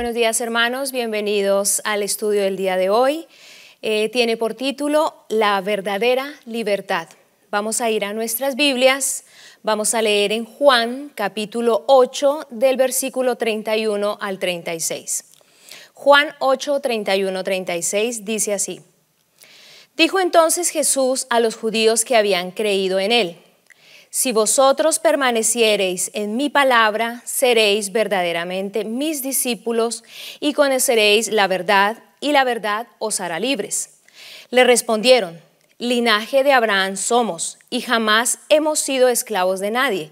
Buenos días hermanos, bienvenidos al estudio del día de hoy. Eh, tiene por título La verdadera libertad. Vamos a ir a nuestras Biblias, vamos a leer en Juan capítulo 8 del versículo 31 al 36. Juan 8, 31, 36 dice así. Dijo entonces Jesús a los judíos que habían creído en él si vosotros permaneciereis en mi palabra, seréis verdaderamente mis discípulos y conoceréis la verdad, y la verdad os hará libres. Le respondieron, linaje de Abraham somos, y jamás hemos sido esclavos de nadie.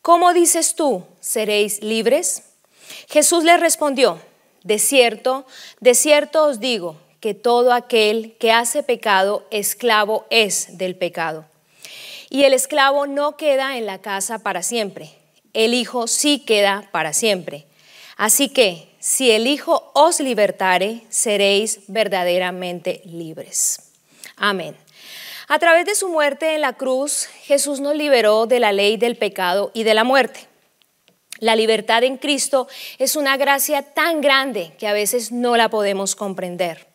¿Cómo dices tú, seréis libres? Jesús les respondió, de cierto, de cierto os digo, que todo aquel que hace pecado, esclavo es del pecado. Y el esclavo no queda en la casa para siempre, el Hijo sí queda para siempre. Así que, si el Hijo os libertare, seréis verdaderamente libres. Amén. A través de su muerte en la cruz, Jesús nos liberó de la ley del pecado y de la muerte. La libertad en Cristo es una gracia tan grande que a veces no la podemos comprender.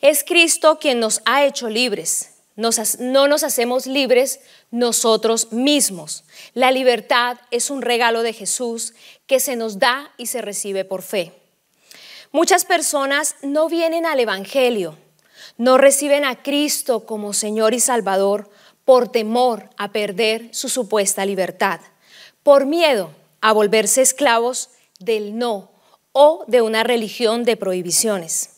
Es Cristo quien nos ha hecho libres, no nos hacemos libres nosotros mismos. La libertad es un regalo de Jesús que se nos da y se recibe por fe. Muchas personas no vienen al Evangelio, no reciben a Cristo como Señor y Salvador por temor a perder su supuesta libertad, por miedo a volverse esclavos del no o de una religión de prohibiciones.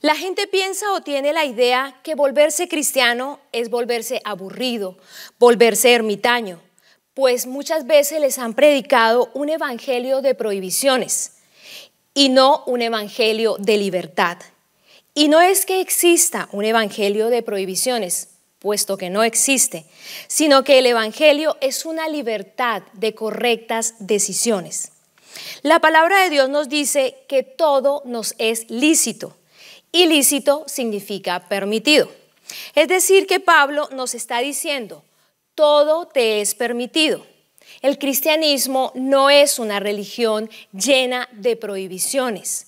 La gente piensa o tiene la idea que volverse cristiano es volverse aburrido, volverse ermitaño, pues muchas veces les han predicado un evangelio de prohibiciones y no un evangelio de libertad. Y no es que exista un evangelio de prohibiciones, puesto que no existe, sino que el evangelio es una libertad de correctas decisiones. La palabra de Dios nos dice que todo nos es lícito, Ilícito significa permitido. Es decir, que Pablo nos está diciendo, todo te es permitido. El cristianismo no es una religión llena de prohibiciones,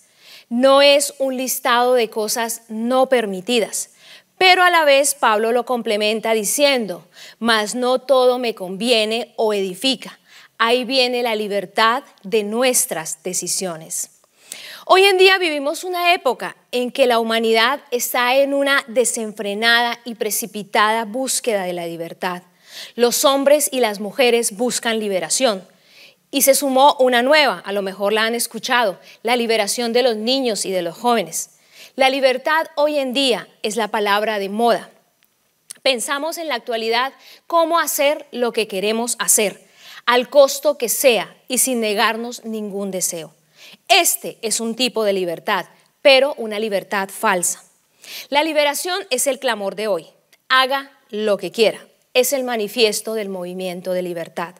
no es un listado de cosas no permitidas. Pero a la vez Pablo lo complementa diciendo, mas no todo me conviene o edifica. Ahí viene la libertad de nuestras decisiones. Hoy en día vivimos una época en que la humanidad está en una desenfrenada y precipitada búsqueda de la libertad. Los hombres y las mujeres buscan liberación. Y se sumó una nueva, a lo mejor la han escuchado, la liberación de los niños y de los jóvenes. La libertad hoy en día es la palabra de moda. Pensamos en la actualidad cómo hacer lo que queremos hacer, al costo que sea y sin negarnos ningún deseo. Este es un tipo de libertad, pero una libertad falsa. La liberación es el clamor de hoy. Haga lo que quiera. Es el manifiesto del movimiento de libertad.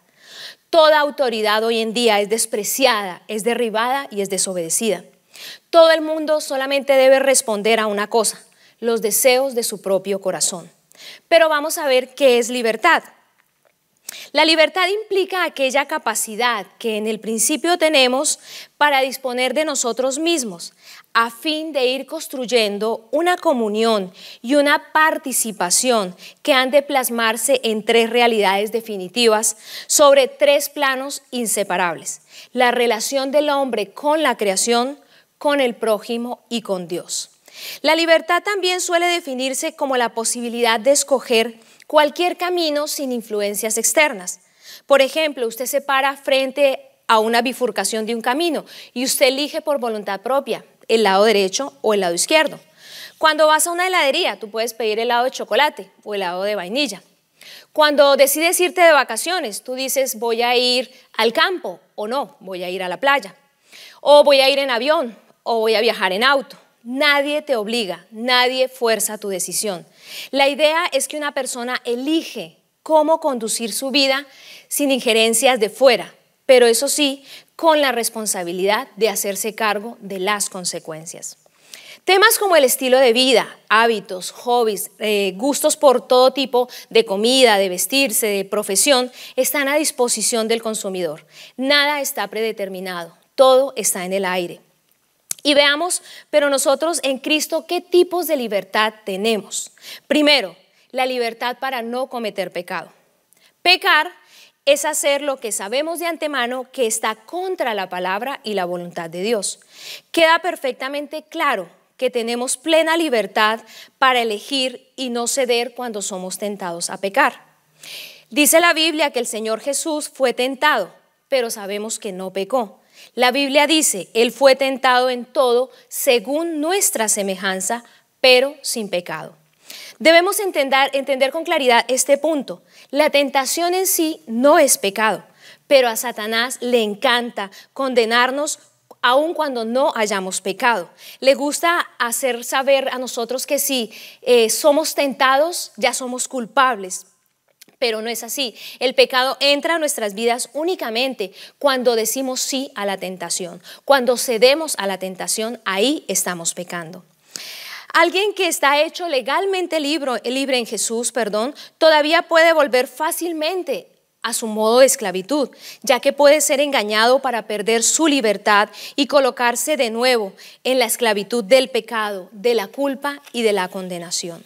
Toda autoridad hoy en día es despreciada, es derribada y es desobedecida. Todo el mundo solamente debe responder a una cosa, los deseos de su propio corazón. Pero vamos a ver qué es libertad. La libertad implica aquella capacidad que en el principio tenemos para disponer de nosotros mismos, a fin de ir construyendo una comunión y una participación que han de plasmarse en tres realidades definitivas sobre tres planos inseparables, la relación del hombre con la creación, con el prójimo y con Dios. La libertad también suele definirse como la posibilidad de escoger cualquier camino sin influencias externas. Por ejemplo, usted se para frente a una bifurcación de un camino y usted elige por voluntad propia el lado derecho o el lado izquierdo. Cuando vas a una heladería, tú puedes pedir helado de chocolate o helado de vainilla. Cuando decides irte de vacaciones, tú dices voy a ir al campo o no, voy a ir a la playa. O voy a ir en avión o voy a viajar en auto. Nadie te obliga, nadie fuerza tu decisión. La idea es que una persona elige cómo conducir su vida sin injerencias de fuera, pero eso sí, con la responsabilidad de hacerse cargo de las consecuencias. Temas como el estilo de vida, hábitos, hobbies, eh, gustos por todo tipo de comida, de vestirse, de profesión, están a disposición del consumidor. Nada está predeterminado, todo está en el aire. Y veamos, pero nosotros en Cristo, ¿qué tipos de libertad tenemos? Primero, la libertad para no cometer pecado. Pecar es hacer lo que sabemos de antemano que está contra la palabra y la voluntad de Dios. Queda perfectamente claro que tenemos plena libertad para elegir y no ceder cuando somos tentados a pecar. Dice la Biblia que el Señor Jesús fue tentado, pero sabemos que no pecó. La Biblia dice, Él fue tentado en todo según nuestra semejanza, pero sin pecado. Debemos entender, con claridad este punto. La tentación en sí no es pecado, pero a Satanás le encanta condenarnos aun cuando no hayamos pecado. Le gusta hacer saber a nosotros que si eh, somos tentados, ya somos culpables pero no es así. El pecado entra a nuestras vidas únicamente cuando decimos sí a la tentación. Cuando cedemos a la tentación, ahí estamos pecando. Alguien que está hecho legalmente libre, libre en Jesús, perdón, todavía puede volver fácilmente a su modo de esclavitud, ya que puede ser engañado para perder su libertad y colocarse de nuevo en la esclavitud del pecado, de la culpa y de la condenación.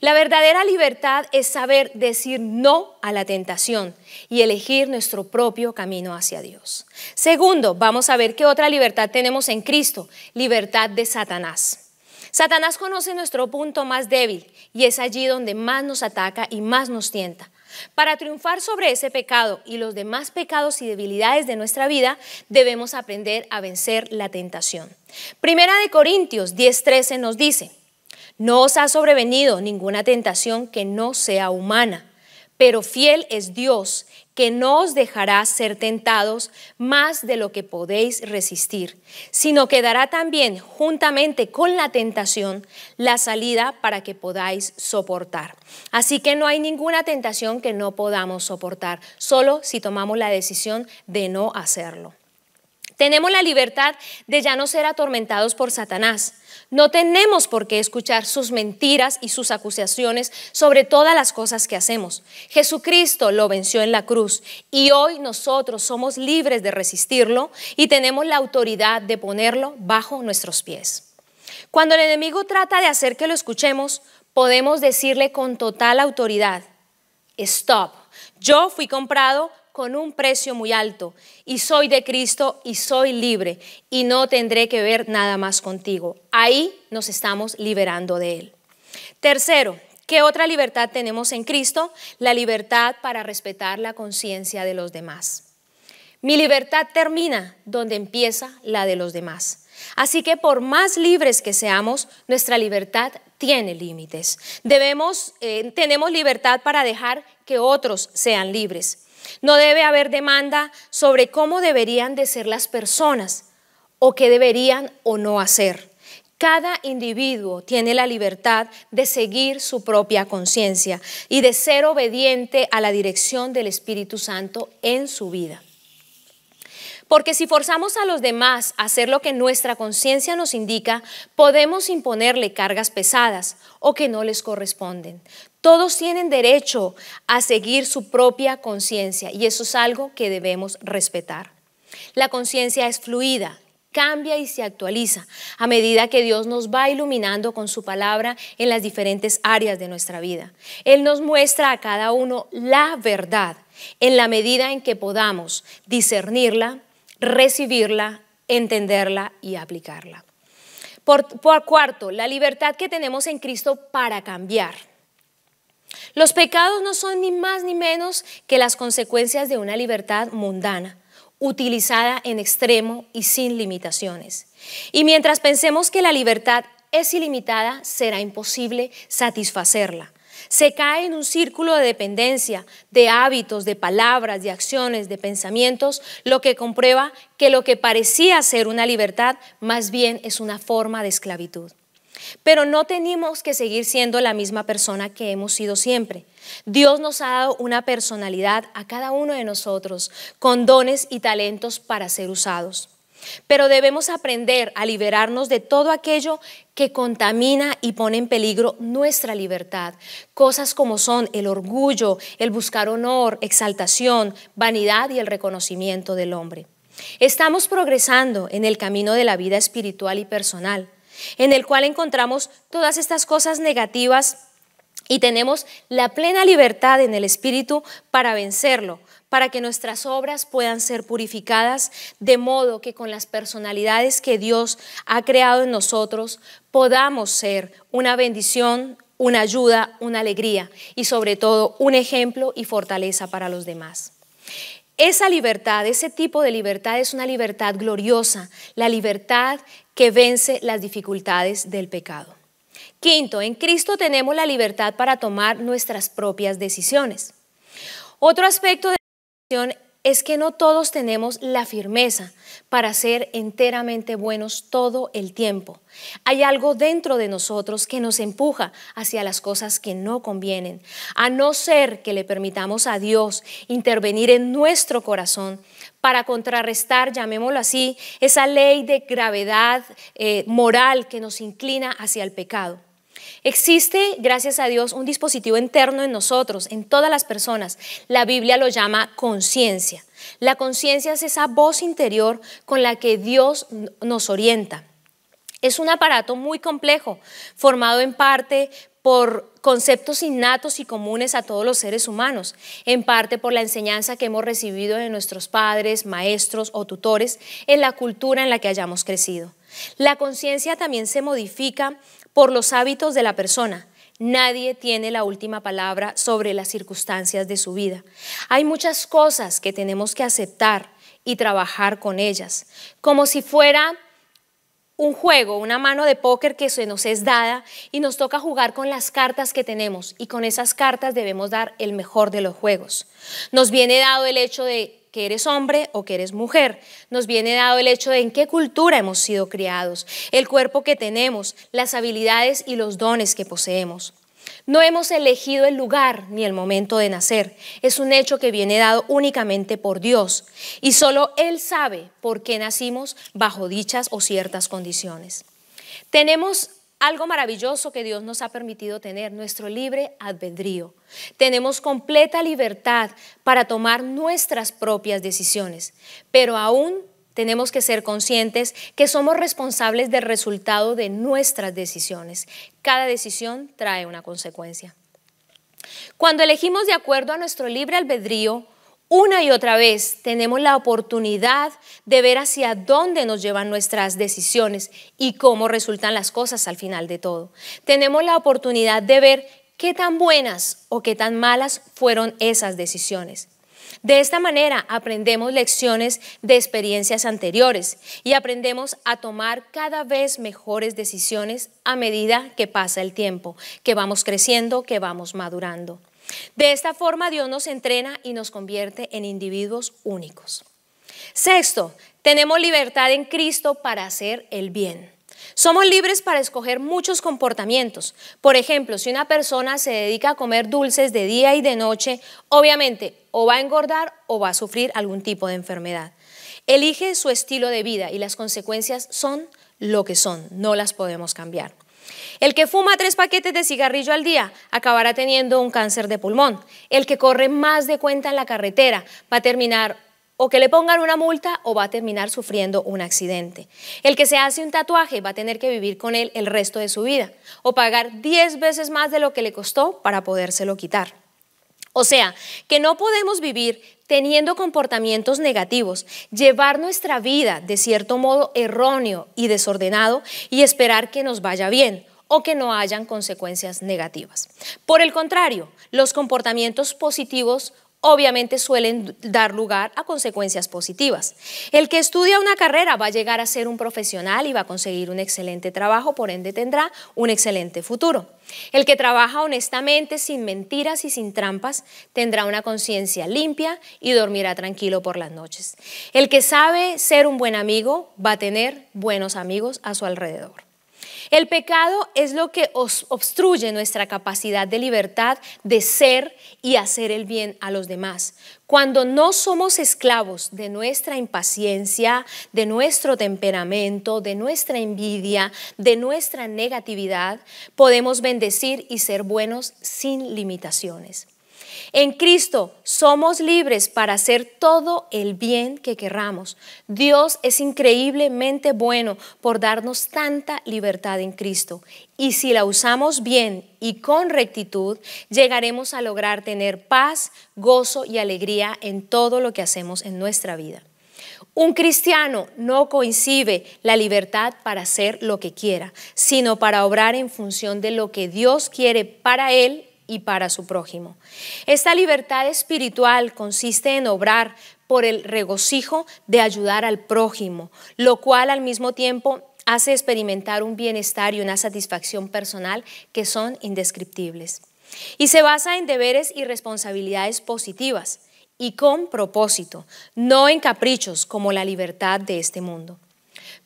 La verdadera libertad es saber decir no a la tentación y elegir nuestro propio camino hacia Dios. Segundo, vamos a ver qué otra libertad tenemos en Cristo, libertad de Satanás. Satanás conoce nuestro punto más débil y es allí donde más nos ataca y más nos tienta. Para triunfar sobre ese pecado y los demás pecados y debilidades de nuestra vida, debemos aprender a vencer la tentación. Primera de Corintios 10:13 nos dice, no os ha sobrevenido ninguna tentación que no sea humana, pero fiel es Dios, que no os dejará ser tentados más de lo que podéis resistir, sino que dará también, juntamente con la tentación, la salida para que podáis soportar. Así que no hay ninguna tentación que no podamos soportar, solo si tomamos la decisión de no hacerlo. Tenemos la libertad de ya no ser atormentados por Satanás. No tenemos por qué escuchar sus mentiras y sus acusaciones sobre todas las cosas que hacemos. Jesucristo lo venció en la cruz y hoy nosotros somos libres de resistirlo y tenemos la autoridad de ponerlo bajo nuestros pies. Cuando el enemigo trata de hacer que lo escuchemos, podemos decirle con total autoridad, stop, yo fui comprado con un precio muy alto y soy de Cristo y soy libre y no tendré que ver nada más contigo. Ahí nos estamos liberando de Él. Tercero, ¿qué otra libertad tenemos en Cristo? La libertad para respetar la conciencia de los demás. Mi libertad termina donde empieza la de los demás. Así que por más libres que seamos, nuestra libertad tiene límites. Debemos, eh, tenemos libertad para dejar que otros sean libres. No debe haber demanda sobre cómo deberían de ser las personas o qué deberían o no hacer. Cada individuo tiene la libertad de seguir su propia conciencia y de ser obediente a la dirección del Espíritu Santo en su vida. Porque si forzamos a los demás a hacer lo que nuestra conciencia nos indica, podemos imponerle cargas pesadas o que no les corresponden. Todos tienen derecho a seguir su propia conciencia y eso es algo que debemos respetar. La conciencia es fluida, cambia y se actualiza a medida que Dios nos va iluminando con su palabra en las diferentes áreas de nuestra vida. Él nos muestra a cada uno la verdad en la medida en que podamos discernirla, recibirla, entenderla y aplicarla. Por, cuarto, la libertad que tenemos en Cristo para cambiar. Los pecados no son ni más ni menos que las consecuencias de una libertad mundana, utilizada en extremo y sin limitaciones. Y mientras pensemos que la libertad es ilimitada, será imposible satisfacerla. Se cae en un círculo de dependencia, de hábitos, de palabras, de acciones, de pensamientos, lo que comprueba que lo que parecía ser una libertad más bien es una forma de esclavitud. Pero no tenemos que seguir siendo la misma persona que hemos sido siempre. Dios nos ha dado una personalidad a cada uno de nosotros, con dones y talentos para ser usados. Pero debemos aprender a liberarnos de todo aquello que contamina y pone en peligro nuestra libertad. Cosas como son el orgullo, el buscar honor, exaltación, vanidad y el reconocimiento del hombre. Estamos progresando en el camino de la vida espiritual y personal, en el cual encontramos todas estas cosas negativas y tenemos la plena libertad en el espíritu para vencerlo, para que nuestras obras puedan ser purificadas, de modo que con las personalidades que Dios ha creado en nosotros podamos ser una bendición, una ayuda, una alegría y sobre todo un ejemplo y fortaleza para los demás. Esa libertad, ese tipo de libertad es una libertad gloriosa, la libertad que vence las dificultades del pecado. Quinto, en Cristo tenemos la libertad para tomar nuestras propias decisiones. Otro aspecto de es que no todos tenemos la firmeza para ser enteramente buenos todo el tiempo. Hay algo dentro de nosotros que nos empuja hacia las cosas que no convienen, a no ser que le permitamos a Dios intervenir en nuestro corazón para contrarrestar, llamémoslo así, esa ley de gravedad eh, moral que nos inclina hacia el pecado. Existe, gracias a Dios, un dispositivo interno en nosotros, en todas las personas. La Biblia lo llama conciencia. La conciencia es esa voz interior con la que Dios nos orienta. Es un aparato muy complejo, formado en parte por conceptos innatos y comunes a todos los seres humanos, en parte por la enseñanza que hemos recibido de nuestros padres, maestros o tutores en la cultura en la que hayamos crecido. La conciencia también se modifica por los hábitos de la persona. Nadie tiene la última palabra sobre las circunstancias de su vida. Hay muchas cosas que tenemos que aceptar y trabajar con ellas, como si fuera un juego, una mano de póker que se nos es dada y nos toca jugar con las cartas que tenemos y con esas cartas debemos dar el mejor de los juegos. Nos viene dado el hecho de que eres hombre o que eres mujer. Nos viene dado el hecho de en qué cultura hemos sido criados, el cuerpo que tenemos, las habilidades y los dones que poseemos. No hemos elegido el lugar ni el momento de nacer. Es un hecho que viene dado únicamente por Dios y solo Él sabe por qué nacimos bajo dichas o ciertas condiciones. Tenemos algo maravilloso que Dios nos ha permitido tener, nuestro libre albedrío. Tenemos completa libertad para tomar nuestras propias decisiones, pero aún tenemos que ser conscientes que somos responsables del resultado de nuestras decisiones. Cada decisión trae una consecuencia. Cuando elegimos de acuerdo a nuestro libre albedrío, una y otra vez tenemos la oportunidad de ver hacia dónde nos llevan nuestras decisiones y cómo resultan las cosas al final de todo. Tenemos la oportunidad de ver qué tan buenas o qué tan malas fueron esas decisiones. De esta manera aprendemos lecciones de experiencias anteriores y aprendemos a tomar cada vez mejores decisiones a medida que pasa el tiempo, que vamos creciendo, que vamos madurando. De esta forma Dios nos entrena y nos convierte en individuos únicos. Sexto, tenemos libertad en Cristo para hacer el bien. Somos libres para escoger muchos comportamientos. Por ejemplo, si una persona se dedica a comer dulces de día y de noche, obviamente o va a engordar o va a sufrir algún tipo de enfermedad. Elige su estilo de vida y las consecuencias son lo que son, no las podemos cambiar. El que fuma tres paquetes de cigarrillo al día acabará teniendo un cáncer de pulmón. El que corre más de cuenta en la carretera va a terminar o que le pongan una multa o va a terminar sufriendo un accidente. El que se hace un tatuaje va a tener que vivir con él el resto de su vida o pagar 10 veces más de lo que le costó para podérselo quitar. O sea, que no podemos vivir teniendo comportamientos negativos, llevar nuestra vida de cierto modo erróneo y desordenado y esperar que nos vaya bien o que no hayan consecuencias negativas. Por el contrario, los comportamientos positivos obviamente suelen dar lugar a consecuencias positivas. El que estudia una carrera va a llegar a ser un profesional y va a conseguir un excelente trabajo, por ende tendrá un excelente futuro. El que trabaja honestamente, sin mentiras y sin trampas, tendrá una conciencia limpia y dormirá tranquilo por las noches. El que sabe ser un buen amigo va a tener buenos amigos a su alrededor. El pecado es lo que obstruye nuestra capacidad de libertad de ser y hacer el bien a los demás. Cuando no somos esclavos de nuestra impaciencia, de nuestro temperamento, de nuestra envidia, de nuestra negatividad, podemos bendecir y ser buenos sin limitaciones. En Cristo somos libres para hacer todo el bien que querramos. Dios es increíblemente bueno por darnos tanta libertad en Cristo. Y si la usamos bien y con rectitud, llegaremos a lograr tener paz, gozo y alegría en todo lo que hacemos en nuestra vida. Un cristiano no coincide la libertad para hacer lo que quiera, sino para obrar en función de lo que Dios quiere para él y para su prójimo. Esta libertad espiritual consiste en obrar por el regocijo de ayudar al prójimo, lo cual al mismo tiempo hace experimentar un bienestar y una satisfacción personal que son indescriptibles. Y se basa en deberes y responsabilidades positivas y con propósito, no en caprichos como la libertad de este mundo.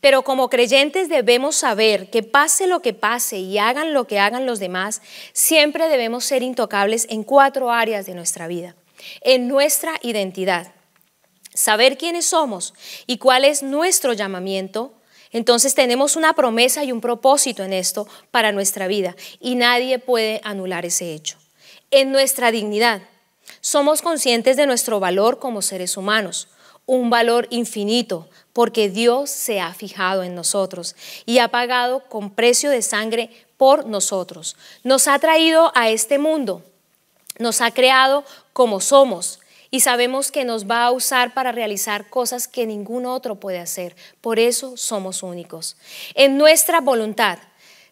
Pero como creyentes debemos saber que pase lo que pase y hagan lo que hagan los demás, siempre debemos ser intocables en cuatro áreas de nuestra vida, en nuestra identidad. Saber quiénes somos y cuál es nuestro llamamiento, entonces tenemos una promesa y un propósito en esto para nuestra vida y nadie puede anular ese hecho. En nuestra dignidad, somos conscientes de nuestro valor como seres humanos un valor infinito, porque Dios se ha fijado en nosotros y ha pagado con precio de sangre por nosotros. Nos ha traído a este mundo, nos ha creado como somos y sabemos que nos va a usar para realizar cosas que ningún otro puede hacer. Por eso somos únicos. En nuestra voluntad,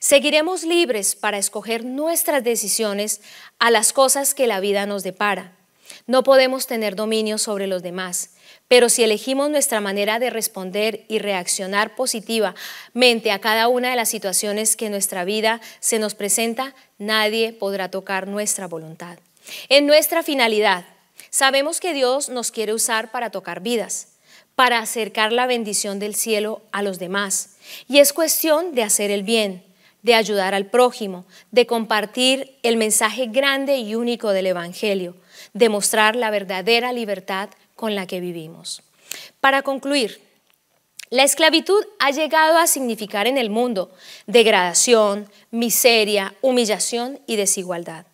Seguiremos libres para escoger nuestras decisiones a las cosas que la vida nos depara. No podemos tener dominio sobre los demás. Pero si elegimos nuestra manera de responder y reaccionar positivamente a cada una de las situaciones que en nuestra vida se nos presenta, nadie podrá tocar nuestra voluntad. En nuestra finalidad, sabemos que Dios nos quiere usar para tocar vidas, para acercar la bendición del cielo a los demás. Y es cuestión de hacer el bien, de ayudar al prójimo, de compartir el mensaje grande y único del Evangelio, de mostrar la verdadera libertad con la que vivimos. Para concluir, la esclavitud ha llegado a significar en el mundo degradación, miseria, humillación y desigualdad.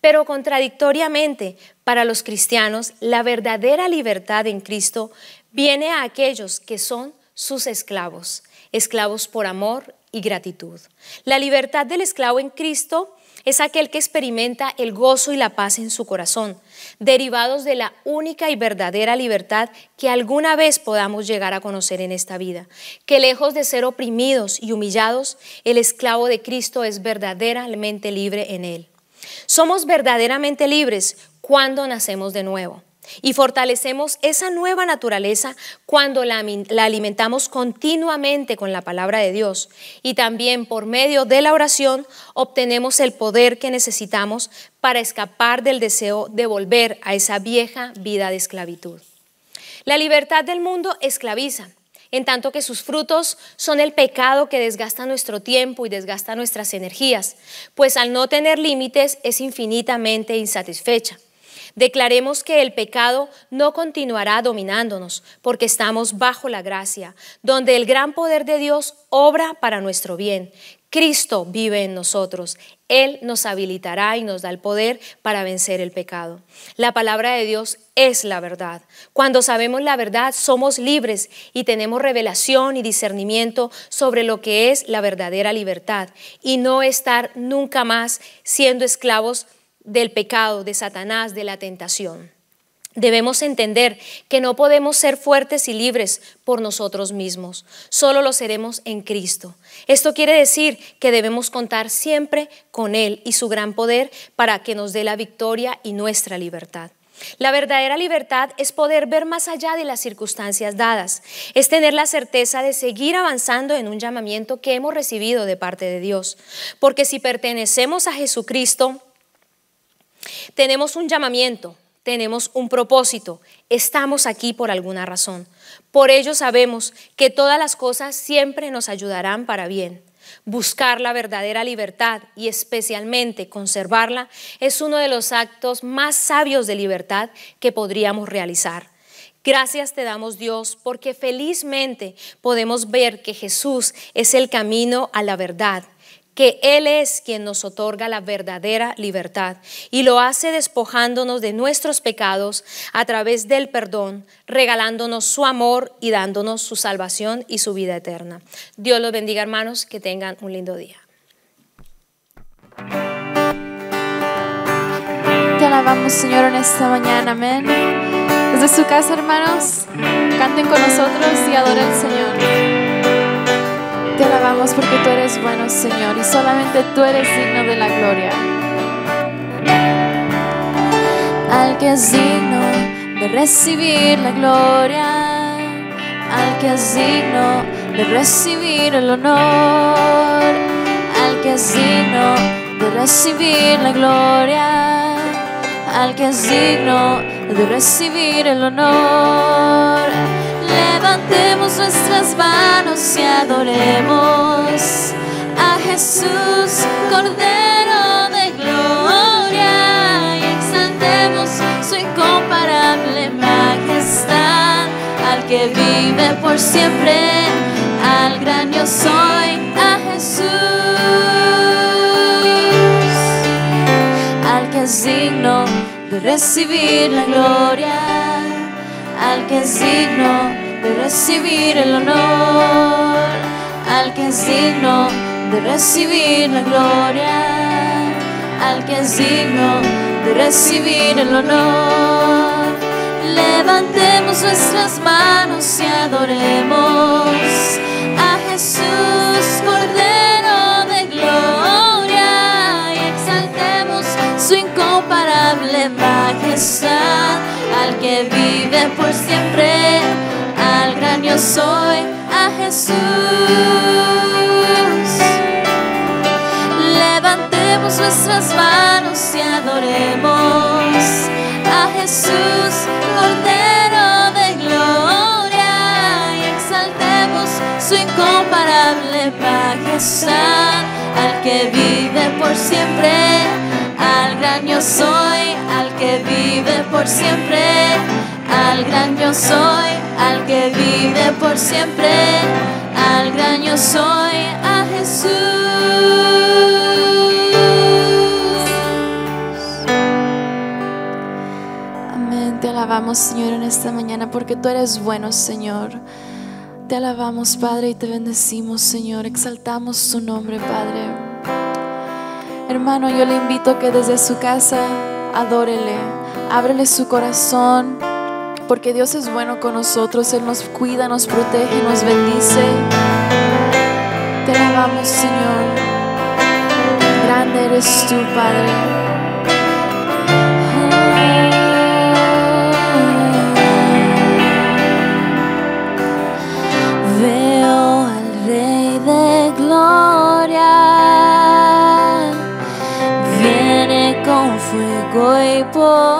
Pero contradictoriamente, para los cristianos, la verdadera libertad en Cristo viene a aquellos que son sus esclavos, esclavos por amor y gratitud. La libertad del esclavo en Cristo es aquel que experimenta el gozo y la paz en su corazón, derivados de la única y verdadera libertad que alguna vez podamos llegar a conocer en esta vida, que lejos de ser oprimidos y humillados, el esclavo de Cristo es verdaderamente libre en Él. Somos verdaderamente libres cuando nacemos de nuevo y fortalecemos esa nueva naturaleza cuando la, la, alimentamos continuamente con la palabra de Dios y también por medio de la oración obtenemos el poder que necesitamos para escapar del deseo de volver a esa vieja vida de esclavitud. La libertad del mundo esclaviza, en tanto que sus frutos son el pecado que desgasta nuestro tiempo y desgasta nuestras energías, pues al no tener límites es infinitamente insatisfecha. Declaremos que el pecado no continuará dominándonos, porque estamos bajo la gracia, donde el gran poder de Dios obra para nuestro bien. Cristo vive en nosotros. Él nos habilitará y nos da el poder para vencer el pecado. La palabra de Dios es la verdad. Cuando sabemos la verdad, somos libres y tenemos revelación y discernimiento sobre lo que es la verdadera libertad y no estar nunca más siendo esclavos de del pecado, de Satanás, de la tentación. Debemos entender que no podemos ser fuertes y libres por nosotros mismos, solo lo seremos en Cristo. Esto quiere decir que debemos contar siempre con Él y su gran poder para que nos dé la victoria y nuestra libertad. La verdadera libertad es poder ver más allá de las circunstancias dadas, es tener la certeza de seguir avanzando en un llamamiento que hemos recibido de parte de Dios, porque si pertenecemos a Jesucristo, tenemos un llamamiento, tenemos un propósito, estamos aquí por alguna razón. Por ello sabemos que todas las cosas siempre nos ayudarán para bien. Buscar la verdadera libertad y especialmente conservarla es uno de los actos más sabios de libertad que podríamos realizar. Gracias te damos Dios porque felizmente podemos ver que Jesús es el camino a la verdad que Él es quien nos otorga la verdadera libertad y lo hace despojándonos de nuestros pecados a través del perdón, regalándonos su amor y dándonos su salvación y su vida eterna. Dios los bendiga hermanos, que tengan un lindo día. Te alabamos Señor en esta mañana, amén. Desde su casa hermanos, canten con nosotros y adoren al Señor te alabamos porque tú eres bueno, Señor, y solamente tú eres digno de la gloria. Al que es digno de recibir la gloria, al que es digno de recibir el honor, al que es digno de recibir la gloria, al que es digno de recibir el honor levantemos nuestras manos y adoremos a Jesús, Cordero de Gloria, y exaltemos su incomparable majestad, al que vive por siempre, al gran yo soy, a Jesús, al que es digno de recibir la gloria, al que es digno de recibir el honor, al que es digno de recibir la gloria, al que es digno de recibir el honor. Levantemos nuestras manos y adoremos a Jesús Cordero de Gloria y exaltemos su incomparable majestad al que vive por siempre yo soy a Jesús. Levantemos nuestras manos y adoremos a Jesús, Cordero de Gloria, y exaltemos su incomparable majestad, al que vive por siempre, al gran yo soy, al que vive por siempre al gran yo soy, al que vive por siempre, al gran yo soy, a Jesús. Amén, te alabamos Señor en esta mañana porque tú eres bueno Señor. Te alabamos Padre y te bendecimos Señor, exaltamos su nombre Padre. Hermano, yo le invito a que desde su casa adórele, ábrele su corazón porque Dios es bueno con nosotros, Él nos cuida, nos protege, nos bendice. Te alabamos, Señor. Grande eres tu Padre. Veo al Rey de gloria viene con fuego y poder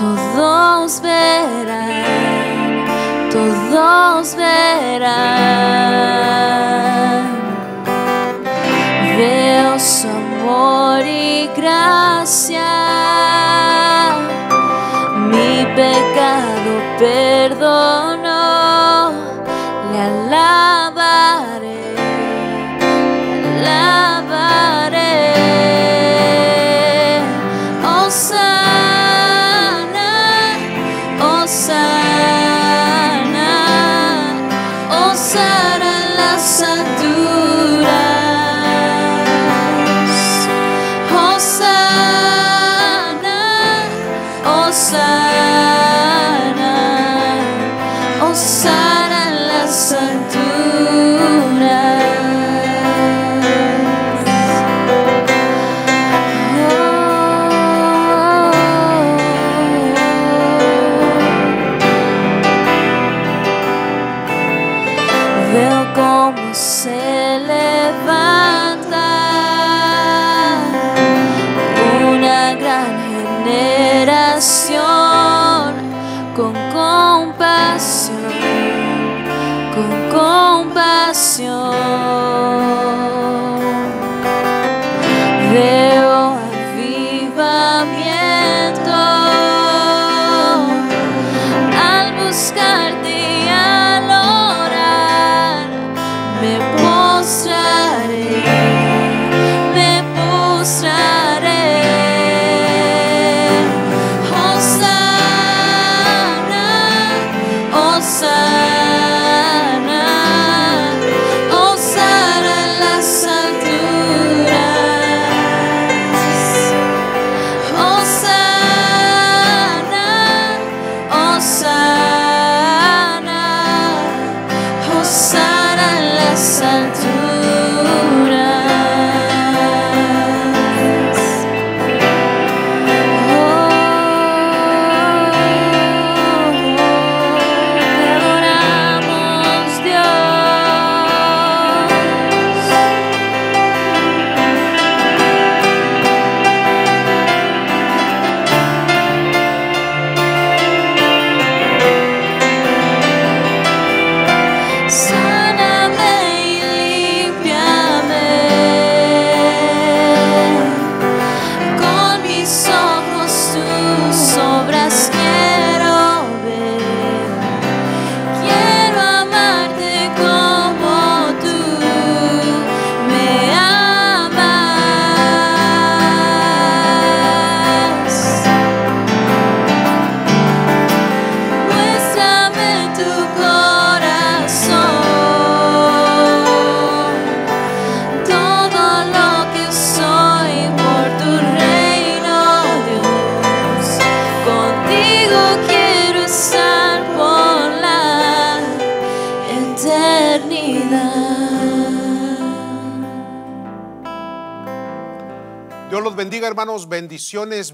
todos verán, todos verán. Veo su amor y gracia, mi pecado perdón.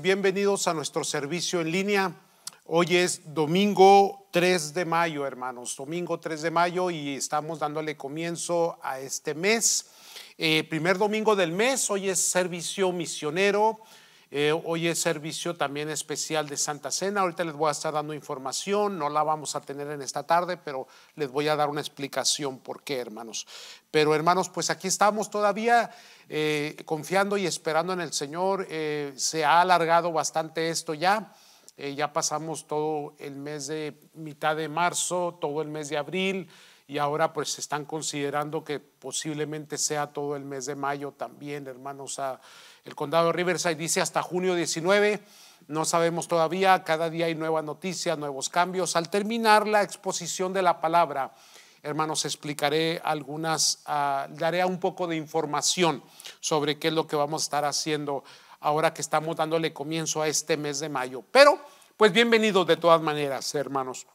bienvenidos a nuestro servicio en línea. Hoy es domingo 3 de mayo, hermanos, domingo 3 de mayo y estamos dándole comienzo a este mes. Eh, primer domingo del mes, hoy es servicio misionero. Eh, hoy es servicio también especial de Santa Cena. Ahorita les voy a estar dando información, no la vamos a tener en esta tarde, pero les voy a dar una explicación por qué, hermanos. Pero hermanos, pues aquí estamos todavía eh, confiando y esperando en el Señor. Eh, se ha alargado bastante esto ya. ya pasamos todo el mes de mitad de marzo, todo el mes de abril y ahora pues están considerando que posiblemente sea todo el mes de mayo también, hermanos. El condado de Riverside dice hasta junio 19. No sabemos todavía, cada día hay nuevas noticias, nuevos cambios. Al terminar la exposición de la palabra, hermanos, explicaré algunas, ah, daré un poco de información sobre qué es lo que vamos a estar haciendo ahora que estamos dándole comienzo a este mes de mayo. Pero, pues bienvenidos de todas maneras, hermanos.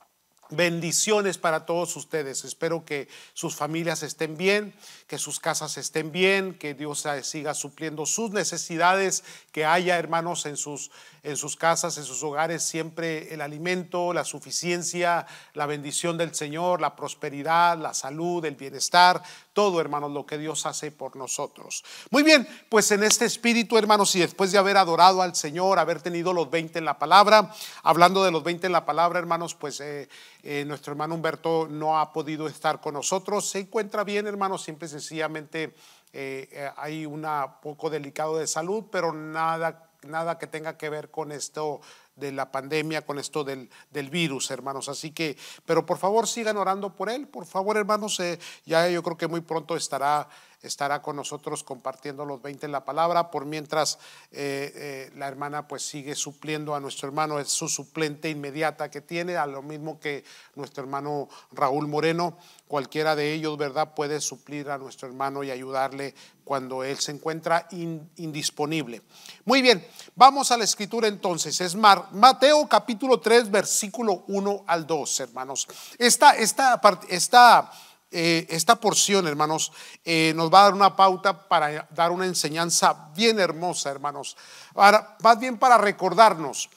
Bendiciones para todos ustedes. Espero que sus familias estén bien, que sus casas estén bien, que Dios siga supliendo sus necesidades, que haya hermanos en sus, en sus casas, en sus hogares, siempre el alimento, la suficiencia, la bendición del Señor, la prosperidad, la salud, el bienestar, todo, hermanos, lo que Dios hace por nosotros. Muy bien, pues en este espíritu, hermanos, y después de haber adorado al Señor, haber tenido los 20 en la palabra, hablando de los 20 en la palabra, hermanos, pues... Eh, eh, nuestro hermano Humberto no ha podido estar con nosotros. Se encuentra bien, hermano, simple y sencillamente eh, eh, hay un poco delicado de salud, pero nada, nada que tenga que ver con esto de la pandemia, con esto del, virus, hermanos. Así que, pero por favor sigan orando por él, por favor, hermanos. ya yo creo que muy pronto estará estará con nosotros compartiendo los 20 en la palabra, por mientras eh, eh, la hermana pues sigue supliendo a nuestro hermano, es su suplente inmediata que tiene, a lo mismo que nuestro hermano Raúl Moreno, cualquiera de ellos, ¿verdad? Puede suplir a nuestro hermano y ayudarle cuando él se encuentra indisponible. Muy bien, vamos a la escritura entonces. Es Mateo capítulo 3, versículo 1 al 2, hermanos. Esta, esta, esta eh, esta porción, hermanos, eh, nos va a dar una pauta para dar una enseñanza bien hermosa, hermanos. Ahora, más bien para recordarnos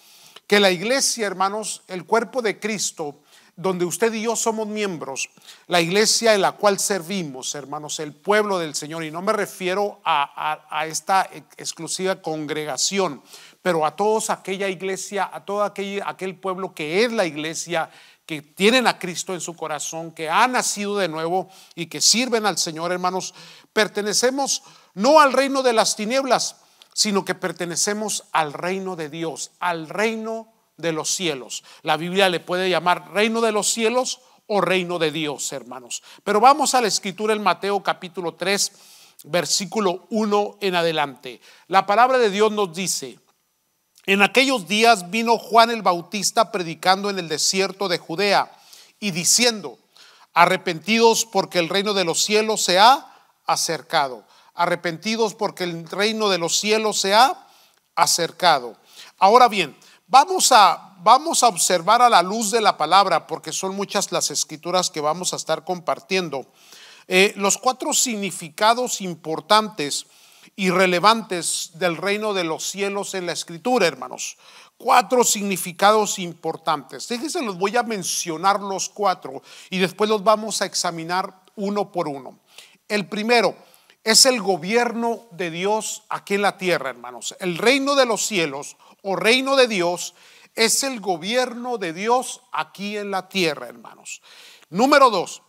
que la iglesia, hermanos, el cuerpo de Cristo, donde usted y yo somos miembros, la iglesia en la cual servimos, hermanos, el pueblo del Señor, y no me refiero a, esta e, exclusiva congregación, pero a todos aquella iglesia, a todo aquel, aquel pueblo que es la iglesia que tienen a Cristo en su corazón, que han nacido de nuevo y que sirven al Señor, hermanos, pertenecemos no al reino de las tinieblas, sino que pertenecemos al reino de Dios, al reino de los cielos. La Biblia le puede llamar reino de los cielos o reino de Dios, hermanos. Pero vamos a la escritura en Mateo capítulo 3, versículo 1 en adelante. La palabra de Dios nos dice, en aquellos días vino Juan el Bautista predicando en el desierto de Judea y diciendo, arrepentidos porque el reino de los cielos se ha acercado, arrepentidos porque el reino de los cielos se ha acercado. Ahora bien, vamos a, vamos a observar a la luz de la palabra, porque son muchas las escrituras que vamos a estar compartiendo, eh, los cuatro significados importantes irrelevantes del reino de los cielos en la escritura, hermanos. Cuatro significados importantes. Fíjense, los voy a mencionar los cuatro y después los vamos a examinar uno por uno. El primero es el gobierno de Dios aquí en la tierra, hermanos. El reino de los cielos o reino de Dios es el gobierno de Dios aquí en la tierra, hermanos. Número dos,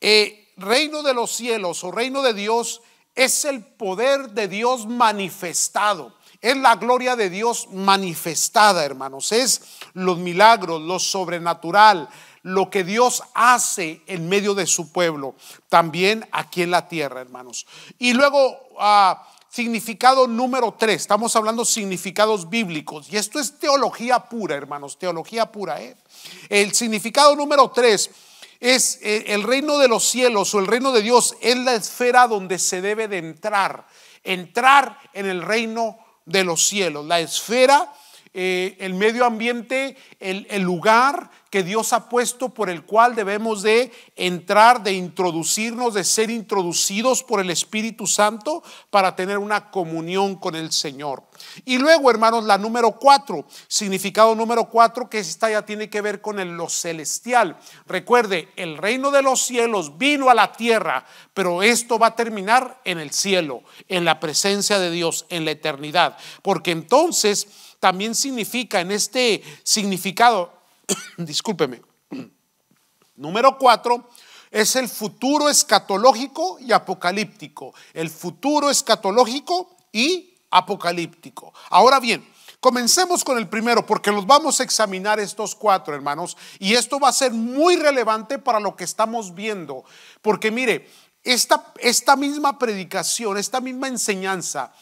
el eh, reino de los cielos o reino de Dios es el poder de Dios manifestado. Es la gloria de Dios manifestada, hermanos. Es los milagros, lo sobrenatural, lo que Dios hace en medio de su pueblo, también aquí en la tierra, hermanos. Y luego, ah, significado número tres, estamos hablando significados bíblicos, y esto es teología pura, hermanos, teología pura. ¿eh? El significado número tres es eh, el reino de los cielos o el reino de Dios es la esfera donde se debe de entrar. Entrar en el reino de los cielos. La esfera eh, el medio ambiente, el, lugar que Dios ha puesto por el cual debemos de entrar, de introducirnos, de ser introducidos por el Espíritu Santo para tener una comunión con el Señor. Y luego, hermanos, la número cuatro, significado número cuatro, que esta ya tiene que ver con el, lo celestial. Recuerde, el reino de los cielos vino a la tierra, pero esto va a terminar en el cielo, en la presencia de Dios, en la eternidad. Porque entonces también significa en este significado, discúlpeme, número cuatro, es el futuro escatológico y apocalíptico. El futuro escatológico y apocalíptico. Ahora bien, comencemos con el primero porque los vamos a examinar estos cuatro, hermanos, y esto va a ser muy relevante para lo que estamos viendo, porque mire, esta, esta misma predicación, esta misma enseñanza,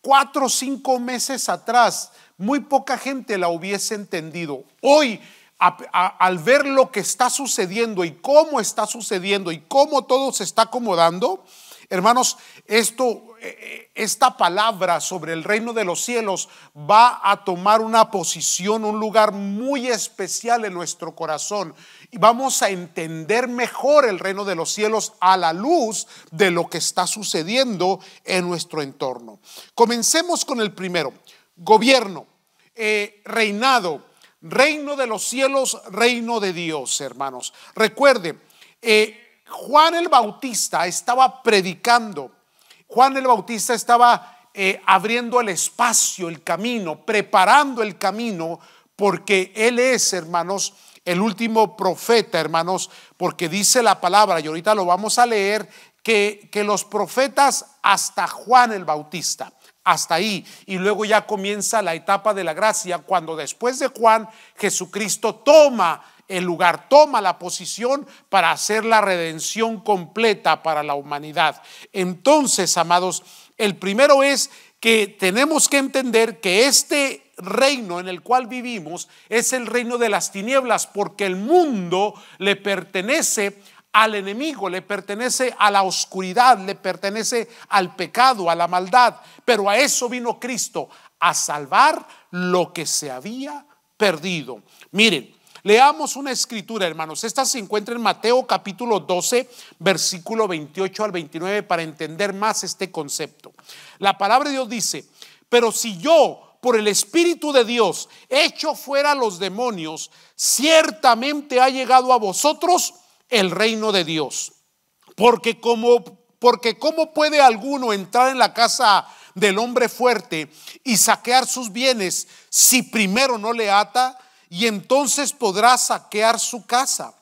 cuatro o cinco meses atrás, muy poca gente la hubiese entendido. Hoy, al ver lo que está sucediendo y cómo está sucediendo y cómo todo se está acomodando, hermanos, esto, e, e, esta palabra sobre el reino de los cielos va a tomar una posición, un lugar muy especial en nuestro corazón. Y vamos a entender mejor el reino de los cielos a la luz de lo que está sucediendo en nuestro entorno. Comencemos con el primero, gobierno. Eh, reinado, reino de los cielos, reino de Dios, hermanos. Recuerde, eh, Juan el Bautista estaba predicando, Juan el Bautista estaba eh, abriendo el espacio, el camino, preparando el camino, porque él es, hermanos, el último profeta, hermanos, porque dice la palabra, y ahorita lo vamos a leer, que los profetas hasta Juan el Bautista hasta ahí. Y luego ya comienza la etapa de la gracia, cuando después de Juan, Jesucristo toma el lugar, toma la posición para hacer la redención completa para la humanidad. Entonces, amados, el primero es que tenemos que entender que este reino en el cual vivimos es el reino de las tinieblas, porque el mundo le pertenece al enemigo, le pertenece a la oscuridad, le pertenece al pecado, a la maldad. Pero a eso vino Cristo, a salvar lo que se había perdido. Miren, leamos una escritura, hermanos. Esta se encuentra en Mateo capítulo 12, versículo 28 al 29, para entender más este concepto. La palabra de Dios dice, pero si yo por el Espíritu de Dios echo fuera a los demonios, ciertamente ha llegado a vosotros el reino de Dios. Porque como, porque cómo puede alguno entrar en la casa del hombre fuerte y saquear sus bienes si primero no le ata y entonces podrá saquear su casa.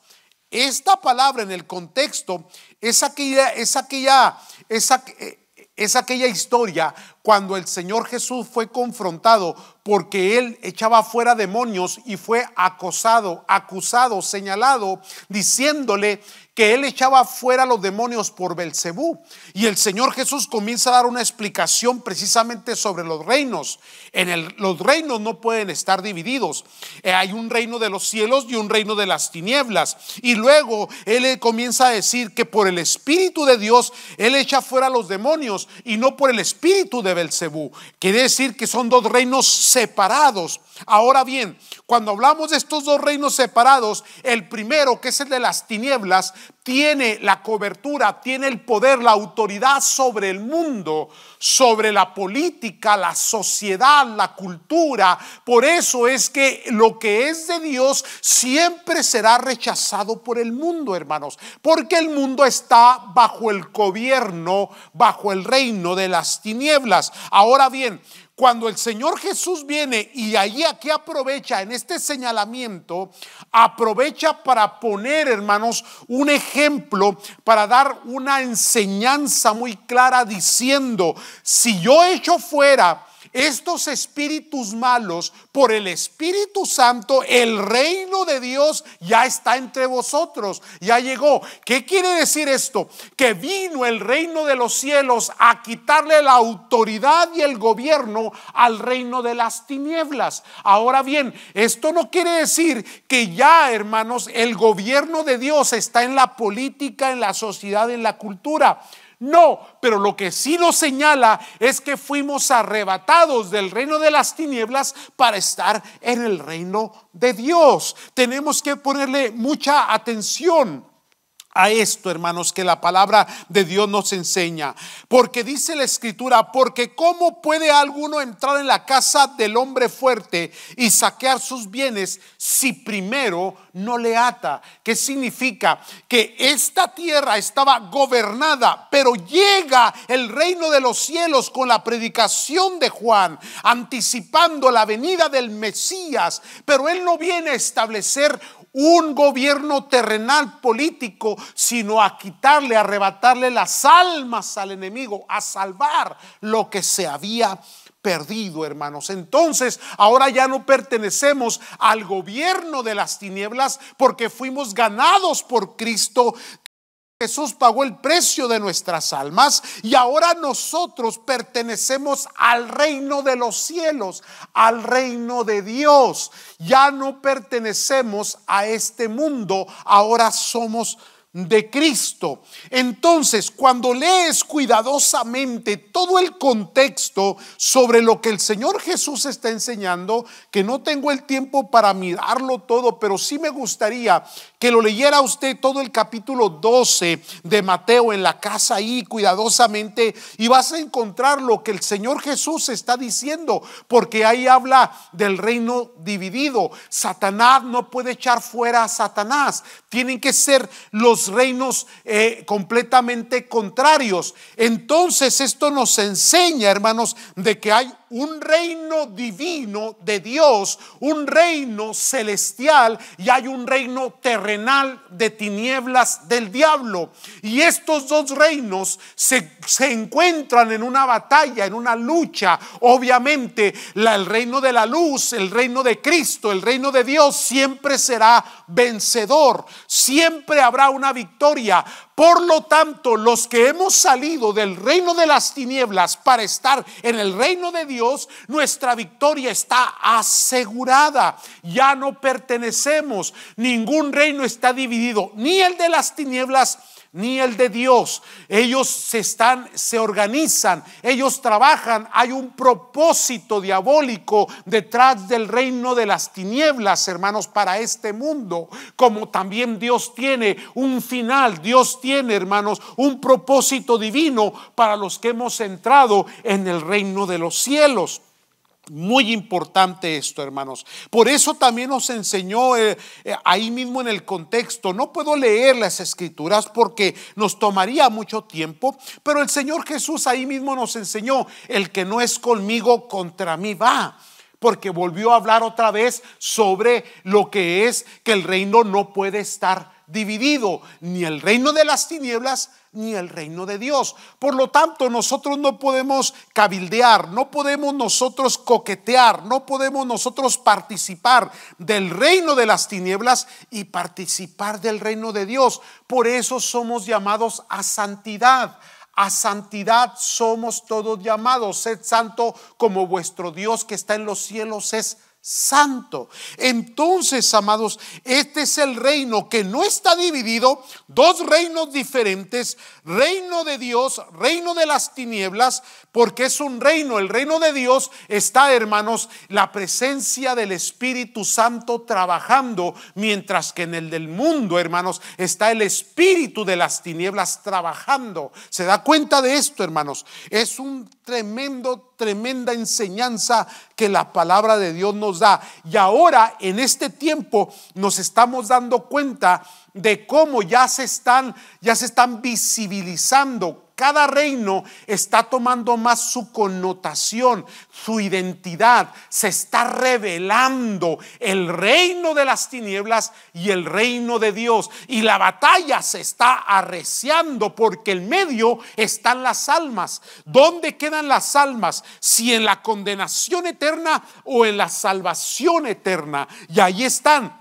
Esta palabra en el contexto es aquella, es aquella, es aquella es aquella historia cuando el Señor Jesús fue confrontado porque él echaba fuera demonios y fue acosado, acusado, señalado, diciéndole que él echaba fuera los demonios por Belcebú. Y el Señor Jesús comienza a dar una explicación precisamente sobre los reinos. En el, los reinos no pueden estar divididos. Eh, hay un reino de los cielos y un reino de las tinieblas. Y luego él eh, comienza a decir que por el espíritu de Dios él echa fuera los demonios y no por el espíritu de Belcebú. Quiere decir que son dos reinos separados. Ahora bien, cuando hablamos de estos dos reinos separados, el primero, que es el de las tinieblas, tiene la cobertura, tiene el poder, la autoridad sobre el mundo, sobre la política, la sociedad, la cultura. Por eso es que lo que es de Dios siempre será rechazado por el mundo, hermanos, porque el mundo está bajo el gobierno, bajo el reino de las tinieblas. Ahora bien, cuando el Señor Jesús viene y ahí aquí aprovecha en este señalamiento, aprovecha para poner, hermanos, un ejemplo, para dar una enseñanza muy clara diciendo, si yo echo fuera estos espíritus malos por el Espíritu Santo, el reino de Dios ya está entre vosotros, ya llegó. ¿Qué quiere decir esto? Que vino el reino de los cielos a quitarle la autoridad y el gobierno al reino de las tinieblas. Ahora bien, esto no quiere decir que ya, hermanos, el gobierno de Dios está en la política, en la sociedad, en la cultura. No, pero lo que sí nos señala es que fuimos arrebatados del reino de las tinieblas para estar en el reino de Dios. Tenemos que ponerle mucha atención a esto, hermanos, que la palabra de Dios nos enseña. Porque dice la escritura, porque ¿cómo puede alguno entrar en la casa del hombre fuerte y saquear sus bienes si primero no le ata? ¿Qué significa? Que esta tierra estaba gobernada, pero llega el reino de los cielos con la predicación de Juan, anticipando la venida del Mesías, pero él no viene a establecer un gobierno terrenal político, sino a quitarle, arrebatarle las almas al enemigo, a salvar lo que se había perdido, hermanos. Entonces, ahora ya no pertenecemos al gobierno de las tinieblas porque fuimos ganados por Cristo Jesús pagó el precio de nuestras almas y ahora nosotros pertenecemos al reino de los cielos, al reino de Dios. Ya no pertenecemos a este mundo, ahora somos de Cristo. Entonces, cuando lees cuidadosamente todo el contexto sobre lo que el Señor Jesús está enseñando, que no tengo el tiempo para mirarlo todo, pero sí me gustaría que lo leyera usted todo el capítulo 12 de Mateo en la casa ahí cuidadosamente y vas a encontrar lo que el Señor Jesús está diciendo, porque ahí habla del reino dividido. Satanás no puede echar fuera a Satanás. Tienen que ser los reinos eh, completamente contrarios. Entonces esto nos enseña, hermanos, de que hay un reino divino de Dios, un reino celestial y hay un reino terrenal de tinieblas del diablo. Y estos dos reinos se, encuentran en una batalla, en una lucha. Obviamente, la, el reino de la luz, el reino de Cristo, el reino de Dios siempre será vencedor, siempre habrá una victoria por lo tanto, los que hemos salido del reino de las tinieblas para estar en el reino de Dios, nuestra victoria está asegurada. Ya no pertenecemos. Ningún reino está dividido, ni el de las tinieblas, ni el de Dios. Ellos se están, se organizan, ellos trabajan. Hay un propósito diabólico detrás del reino de las tinieblas, hermanos, para este mundo. Como también Dios tiene un final, Dios tiene, hermanos, un propósito divino para los que hemos entrado en el reino de los cielos. Muy importante esto, hermanos. Por eso también nos enseñó eh, eh, ahí mismo en el contexto. No puedo leer las escrituras porque nos tomaría mucho tiempo, pero el Señor Jesús ahí mismo nos enseñó, el que no es conmigo, contra mí va. Porque volvió a hablar otra vez sobre lo que es que el reino no puede estar dividido, ni el reino de las tinieblas, ni el reino de Dios. Por lo tanto, nosotros no podemos cabildear, no podemos nosotros coquetear, no podemos nosotros participar del reino de las tinieblas y participar del reino de Dios. Por eso somos llamados a santidad. A santidad somos todos llamados. Sed santo como vuestro Dios que está en los cielos es santo. Entonces, amados, este es el reino que no está dividido, dos reinos diferentes, reino de Dios, reino de las tinieblas, porque es un reino, el reino de Dios está, hermanos, la presencia del Espíritu Santo trabajando, mientras que en el del mundo, hermanos, está el espíritu de las tinieblas trabajando. ¿Se da cuenta de esto, hermanos? Es un tremendo, tremenda enseñanza que la palabra de Dios nos da. Y ahora, en este tiempo, nos estamos dando cuenta de cómo ya se están, ya se están visibilizando cada reino está tomando más su connotación, su identidad. Se está revelando el reino de las tinieblas y el reino de Dios. Y la batalla se está arreciando porque en medio están las almas. ¿Dónde quedan las almas? Si en la condenación eterna o en la salvación eterna. Y ahí están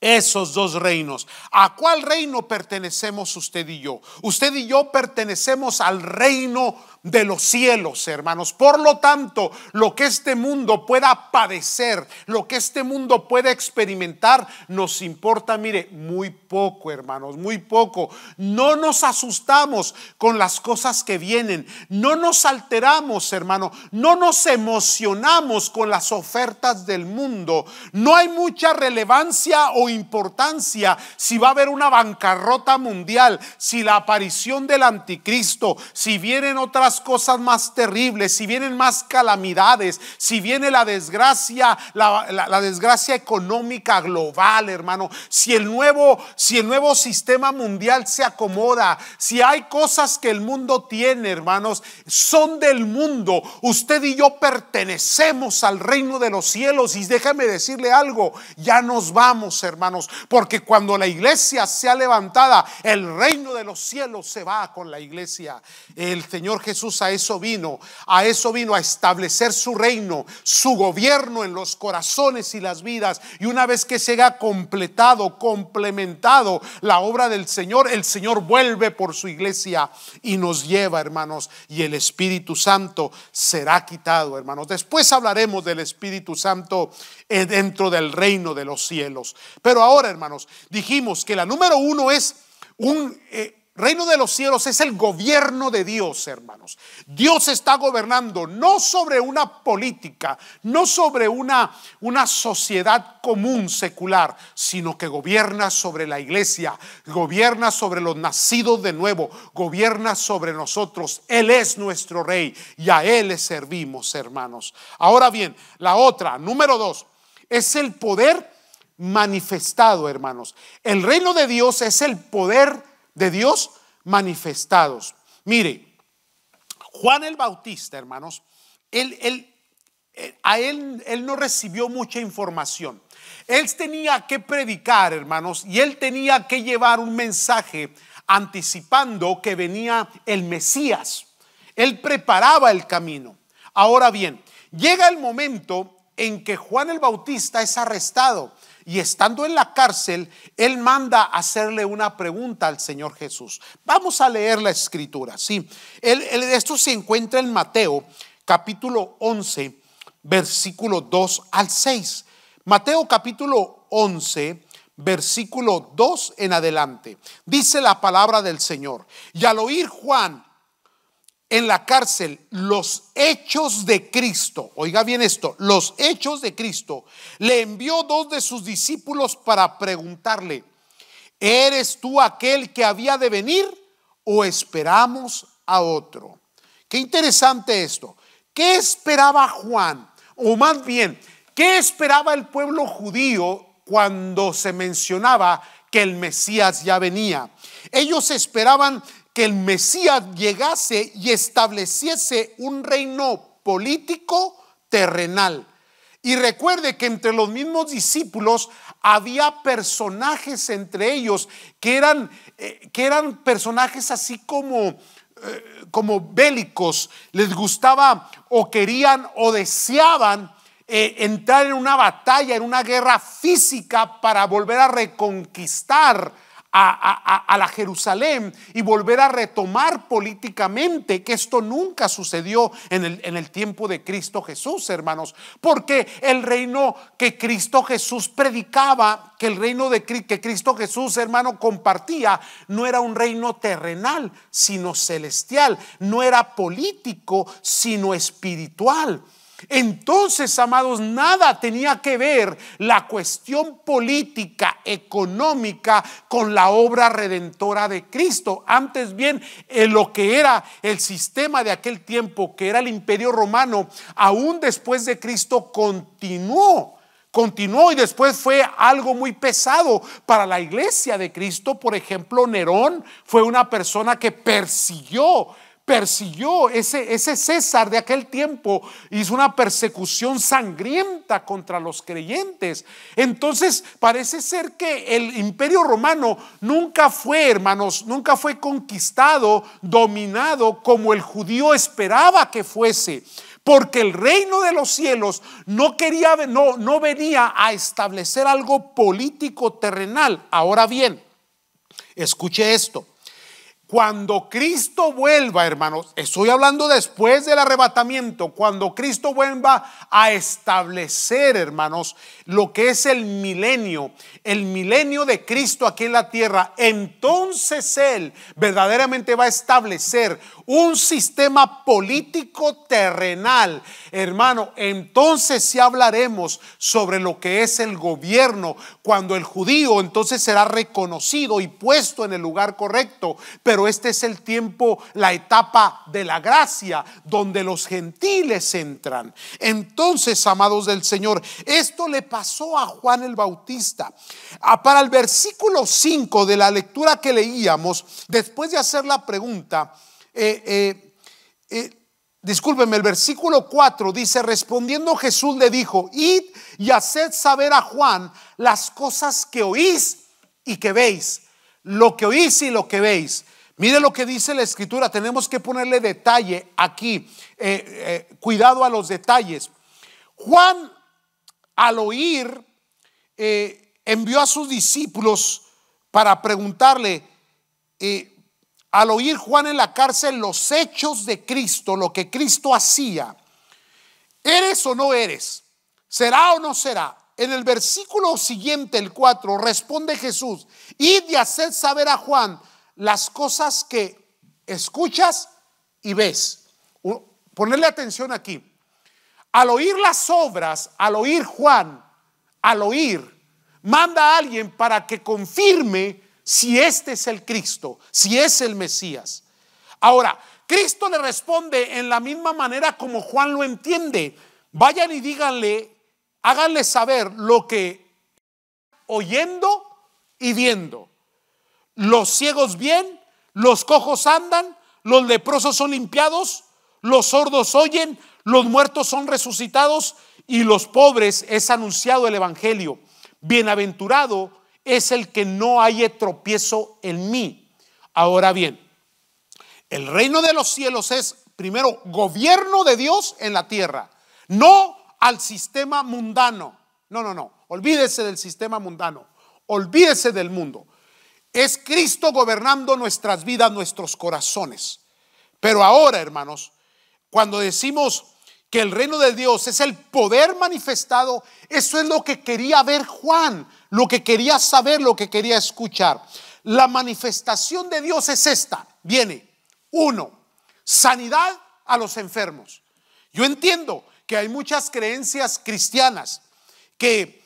esos dos reinos. ¿A cuál reino pertenecemos usted y yo? Usted y yo pertenecemos al reino de los cielos, hermanos. Por lo tanto, lo que este mundo pueda padecer, lo que este mundo pueda experimentar, nos importa, mire, muy poco, hermanos, muy poco. No nos asustamos con las cosas que vienen, no nos alteramos, hermano, no nos emocionamos con las ofertas del mundo. No hay mucha relevancia o importancia si va a haber una bancarrota mundial, si la aparición del anticristo, si vienen otras cosas más terribles, si vienen más calamidades, si viene la desgracia, la, desgracia económica global, hermano, si el nuevo, si el nuevo sistema mundial se acomoda, si hay cosas que el mundo tiene, hermanos, son del mundo. Usted y yo pertenecemos al reino de los cielos y déjame decirle algo, ya nos vamos, hermanos, porque cuando la iglesia sea levantada, el reino de los cielos se va con la iglesia. El Señor Jesús Jesús a eso vino, a eso vino a establecer su reino, su gobierno en los corazones y las vidas. Y una vez que se ha completado, complementado la obra del Señor, el Señor vuelve por su iglesia y nos lleva, hermanos, y el Espíritu Santo será quitado, hermanos. Después hablaremos del Espíritu Santo dentro del reino de los cielos. Pero ahora, hermanos, dijimos que la número uno es un... Eh, reino de los cielos es el gobierno de Dios, hermanos. Dios está gobernando no sobre una política, no sobre una, una sociedad común secular, sino que gobierna sobre la iglesia, gobierna sobre los nacidos de nuevo, gobierna sobre nosotros. Él es nuestro rey y a Él le servimos, hermanos. Ahora bien, la otra, número dos, es el poder manifestado, hermanos. El reino de Dios es el poder de Dios manifestados. Mire, Juan el Bautista, hermanos, él, él, eh, a él, él no recibió mucha información. Él tenía que predicar, hermanos, y él tenía que llevar un mensaje anticipando que venía el Mesías. Él preparaba el camino. Ahora bien, llega el momento en que Juan el Bautista es arrestado y estando en la cárcel, él manda hacerle una pregunta al Señor Jesús. Vamos a leer la escritura, ¿sí? esto se encuentra en Mateo, capítulo 11, versículo 2 al 6. Mateo, capítulo 11, versículo 2 en adelante. Dice la palabra del Señor. Y al oír Juan en la cárcel los hechos de Cristo, oiga bien esto, los hechos de Cristo, le envió dos de sus discípulos para preguntarle, ¿eres tú aquel que había de venir o esperamos a otro? Qué interesante esto. ¿Qué esperaba Juan? O más bien, ¿qué esperaba el pueblo judío cuando se mencionaba que el Mesías ya venía? Ellos esperaban que el Mesías llegase y estableciese un reino político terrenal. Y recuerde que entre los mismos discípulos había personajes entre ellos que eran, eh, que eran personajes así como, eh, como bélicos. Les gustaba o querían o deseaban eh, entrar en una batalla, en una guerra física para volver a reconquistar a, la Jerusalén y volver a retomar políticamente, que esto nunca sucedió en el, en el tiempo de Cristo Jesús, hermanos, porque el reino que Cristo Jesús predicaba, que el reino de, que Cristo Jesús, hermano, compartía, no era un reino terrenal, sino celestial, no era político, sino espiritual. Entonces, amados, nada tenía que ver la cuestión política, económica, con la obra redentora de Cristo. Antes bien, en eh, lo que era el sistema de aquel tiempo, que era el imperio romano, aún después de Cristo continuó continuó y después fue algo muy pesado para la iglesia de Cristo. Por ejemplo, Nerón fue una persona que persiguió persiguió, ese, ese César de aquel tiempo hizo una persecución sangrienta contra los creyentes. Entonces parece ser que el imperio romano nunca fue, hermanos, nunca fue conquistado, dominado como el judío esperaba que fuese porque el reino de los cielos no quería no, no venía a establecer algo político terrenal. Ahora bien, escuche esto. Cuando Cristo vuelva, hermanos, estoy hablando después del arrebatamiento, cuando Cristo vuelva a establecer, hermanos, lo que es el milenio, el milenio de Cristo aquí en la tierra, entonces Él verdaderamente va a establecer un sistema político terrenal. Hermano, entonces sí hablaremos sobre lo que es el gobierno, cuando el judío entonces será reconocido y puesto en el lugar correcto, pero este es el tiempo, la etapa de la gracia, donde los gentiles entran. Entonces, amados del Señor, esto le pasó a Juan el Bautista. Ah, para el versículo 5 de la lectura que leíamos, después de hacer la pregunta, eh, eh, eh, Discúlpeme, el versículo 4 dice, respondiendo Jesús le dijo, id y haced saber a Juan las cosas que oís y que veis, lo que oís y lo que veis. Mire lo que dice la escritura, tenemos que ponerle detalle aquí, eh, eh, cuidado a los detalles. Juan, al oír, eh, envió a sus discípulos para preguntarle, al oír Juan en la cárcel los hechos de Cristo, lo que Cristo hacía, ¿eres o no eres? ¿Será o no será? En el versículo siguiente, el 4, responde Jesús, id y hacer saber a Juan las cosas que escuchas y ves. Ponerle atención aquí. Al oír las obras, al oír Juan, al oír, manda a alguien para que confirme si este es el Cristo, si es el Mesías. Ahora, Cristo le responde en la misma manera como Juan lo entiende. Vayan y díganle, háganle saber lo que oyendo y viendo los ciegos bien, los cojos andan, los leprosos son limpiados, los sordos oyen, los muertos son resucitados y los pobres es anunciado el Evangelio. Bienaventurado es el que no haya tropiezo en mí. Ahora bien, el reino de los cielos es primero gobierno de Dios en la tierra, no al sistema mundano. No, no, no. Olvídese del sistema mundano. Olvídese del mundo. Es Cristo gobernando nuestras vidas, nuestros corazones. Pero ahora, hermanos, cuando decimos que el reino de Dios es el poder manifestado, eso es lo que quería ver Juan, lo que quería saber, lo que quería escuchar. La manifestación de Dios es esta. Viene, uno, sanidad a los enfermos. Yo entiendo que hay muchas creencias cristianas que,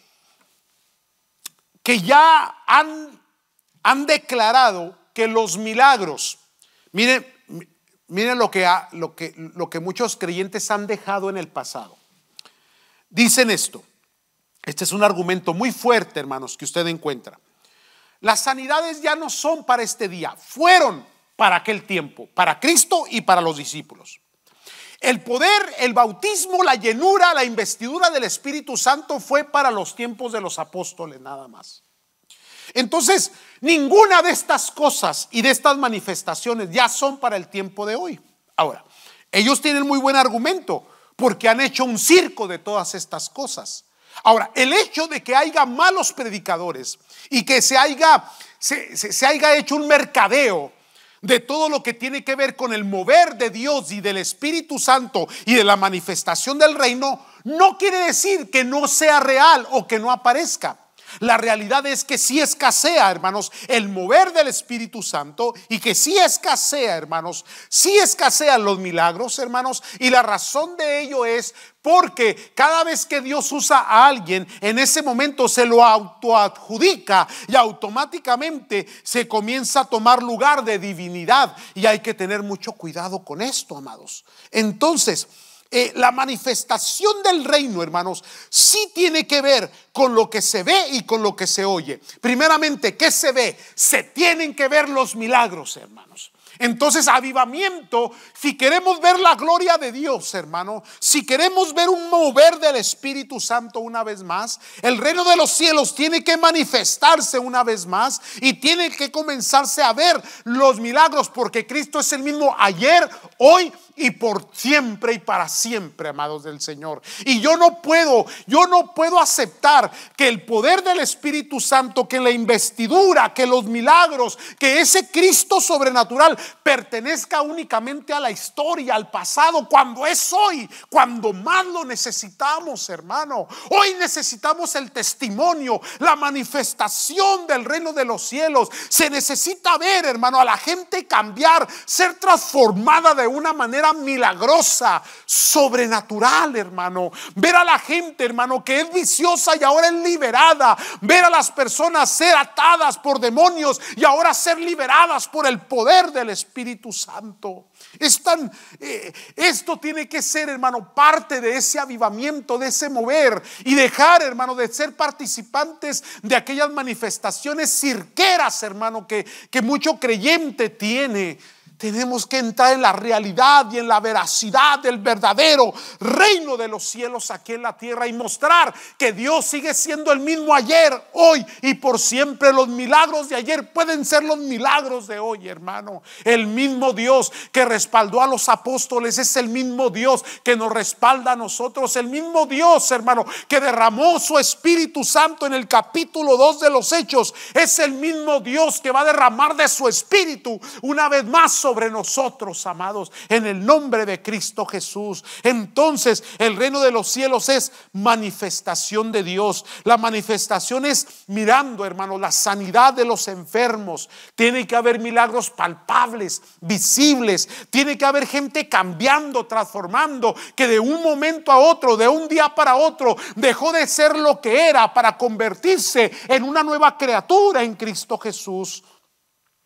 que ya han han declarado que los milagros, miren, miren lo, que, lo, que, lo que muchos creyentes han dejado en el pasado. Dicen esto, este es un argumento muy fuerte, hermanos, que usted encuentra. Las sanidades ya no son para este día, fueron para aquel tiempo, para Cristo y para los discípulos. El poder, el bautismo, la llenura, la investidura del Espíritu Santo fue para los tiempos de los apóstoles nada más. Entonces, Ninguna de estas cosas y de estas manifestaciones ya son para el tiempo de hoy. Ahora, ellos tienen muy buen argumento porque han hecho un circo de todas estas cosas. Ahora, el hecho de que haya malos predicadores y que se haya, haya hecho un mercadeo de todo lo que tiene que ver con el mover de Dios y del Espíritu Santo y de la manifestación del reino, no quiere decir que no sea real o que no aparezca. La realidad es que si sí escasea, hermanos, el mover del Espíritu Santo y que si sí escasea, hermanos, si sí escasean los milagros, hermanos, y la razón de ello es porque cada vez que Dios usa a alguien, en ese momento se lo autoadjudica y automáticamente se comienza a tomar lugar de divinidad. Y hay que tener mucho cuidado con esto, amados. Entonces, eh, la manifestación del reino, hermanos, sí tiene que ver con lo que se ve y con lo que se oye. Primeramente, ¿qué se ve? Se tienen que ver los milagros, hermanos. Entonces, avivamiento, si queremos ver la gloria de Dios, hermano, si queremos ver un mover del Espíritu Santo una vez más, el reino de los cielos tiene que manifestarse una vez más y tiene que comenzarse a ver los milagros, porque Cristo es el mismo ayer, hoy y por siempre y para siempre, amados del Señor. Y yo no puedo, yo no puedo aceptar que el poder del Espíritu Santo, que la investidura, que los milagros, que ese Cristo sobrenatural pertenezca únicamente a la historia, al pasado, cuando es hoy, cuando más lo necesitamos, hermano. Hoy necesitamos el testimonio, la manifestación del reino de los cielos. Se necesita ver, hermano, a la gente cambiar, ser transformada de una manera milagrosa, sobrenatural, hermano. Ver a la gente, hermano, que es viciosa y ahora es liberada. Ver a las personas ser atadas por demonios y ahora ser liberadas por el poder del Espíritu Santo. Es eh, esto tiene que ser, hermano, parte de ese avivamiento, de ese mover y dejar, hermano, de ser participantes de aquellas manifestaciones cirqueras, hermano, que, que mucho creyente tiene tenemos que entrar en la realidad y en la veracidad del verdadero reino de los cielos aquí en la tierra y mostrar que Dios sigue siendo el mismo ayer, hoy y por siempre. Los milagros de ayer pueden ser los milagros de hoy, hermano. El mismo Dios que respaldó a los apóstoles es el mismo Dios que nos respalda a nosotros. El mismo Dios, hermano, que derramó su Espíritu Santo en el capítulo 2 de los Hechos. Es el mismo Dios que va a derramar de su Espíritu una vez más sobre sobre nosotros, amados, en el nombre de Cristo Jesús. Entonces el reino de los cielos es manifestación de Dios. La manifestación es mirando, hermano la sanidad de los enfermos. Tiene que haber milagros palpables, visibles. Tiene que haber gente cambiando, transformando, que de un momento a otro, de un día para otro, dejó de ser lo que era para convertirse en una nueva criatura en Cristo Jesús.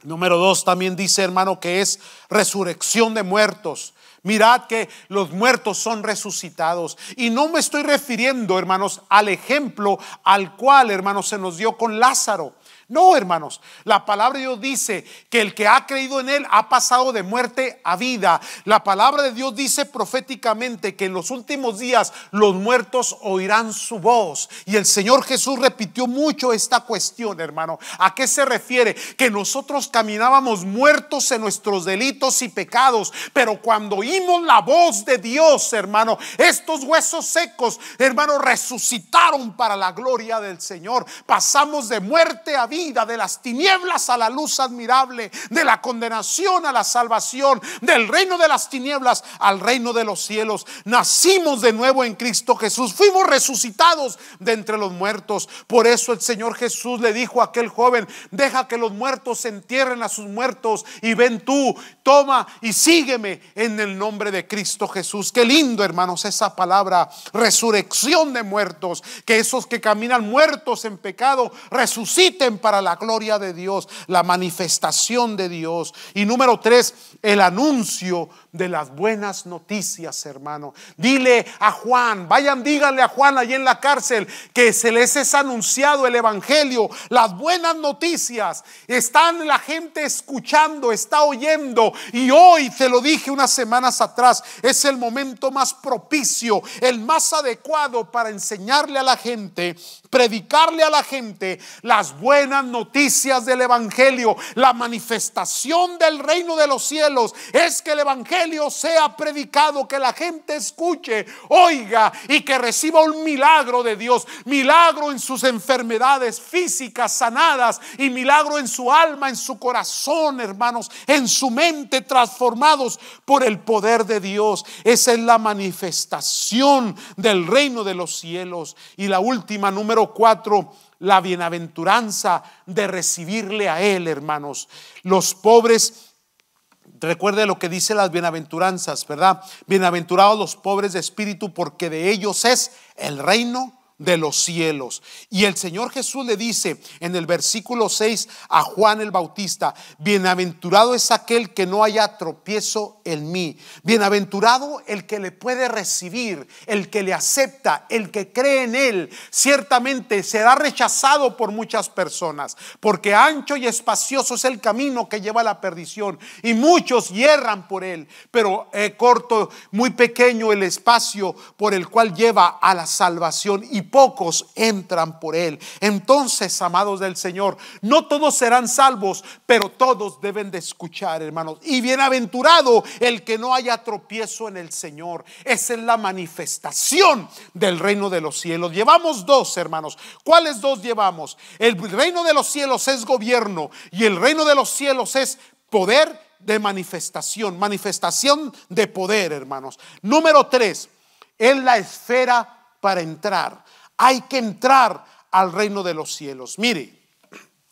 Número dos también dice, hermano, que es resurrección de muertos. Mirad que los muertos son resucitados. Y no me estoy refiriendo, hermanos, al ejemplo al cual, hermanos, se nos dio con Lázaro. No, hermanos, la palabra de Dios dice que el que ha creído en Él ha pasado de muerte a vida. La palabra de Dios dice proféticamente que en los últimos días los muertos oirán su voz. Y el Señor Jesús repitió mucho esta cuestión, hermano. ¿A qué se refiere? Que nosotros caminábamos muertos en nuestros delitos y pecados, pero cuando oímos la voz de Dios, hermano, estos huesos secos, hermano, resucitaron para la gloria del Señor. Pasamos de muerte a vida de las tinieblas a la luz admirable, de la condenación a la salvación, del reino de las tinieblas al reino de los cielos. Nacimos de nuevo en Cristo Jesús, fuimos resucitados de entre los muertos. Por eso el Señor Jesús le dijo a aquel joven, deja que los muertos se entierren a sus muertos y ven tú, toma y sígueme en el nombre de Cristo Jesús. Qué lindo, hermanos, esa palabra, resurrección de muertos, que esos que caminan muertos en pecado resuciten para para la gloria de Dios, la manifestación de Dios. Y número tres, el anuncio de las buenas noticias, hermano. Dile a Juan, vayan, díganle a Juan allí en la cárcel que se les es anunciado el Evangelio, las buenas noticias. Están la gente escuchando, está oyendo. Y hoy, te lo dije unas semanas atrás, es el momento más propicio, el más adecuado para enseñarle a la gente, predicarle a la gente las buenas noticias del Evangelio, la manifestación del reino de los cielos es que el Evangelio sea predicado, que la gente escuche, oiga y que reciba un milagro de Dios, milagro en sus enfermedades físicas sanadas y milagro en su alma, en su corazón, hermanos, en su mente transformados por el poder de Dios. Esa es la manifestación del reino de los cielos. Y la última, número cuatro, la bienaventuranza de recibirle a Él, hermanos. Los pobres Recuerde lo que dice las bienaventuranzas, ¿verdad? Bienaventurados los pobres de espíritu, porque de ellos es el reino de los cielos. Y el Señor Jesús le dice en el versículo 6 a Juan el Bautista, bienaventurado es aquel que no haya tropiezo en mí, bienaventurado el que le puede recibir, el que le acepta, el que cree en él, ciertamente será rechazado por muchas personas, porque ancho y espacioso es el camino que lleva a la perdición y muchos hierran por él, pero eh, corto, muy pequeño el espacio por el cual lleva a la salvación y pocos entran por él. Entonces, amados del Señor, no todos serán salvos, pero todos deben de escuchar, hermanos. Y bienaventurado el que no haya tropiezo en el Señor. Esa es la manifestación del reino de los cielos. Llevamos dos, hermanos. ¿Cuáles dos llevamos? El reino de los cielos es gobierno y el reino de los cielos es poder de manifestación, manifestación de poder, hermanos. Número tres, es la esfera para entrar hay que entrar al reino de los cielos. Mire,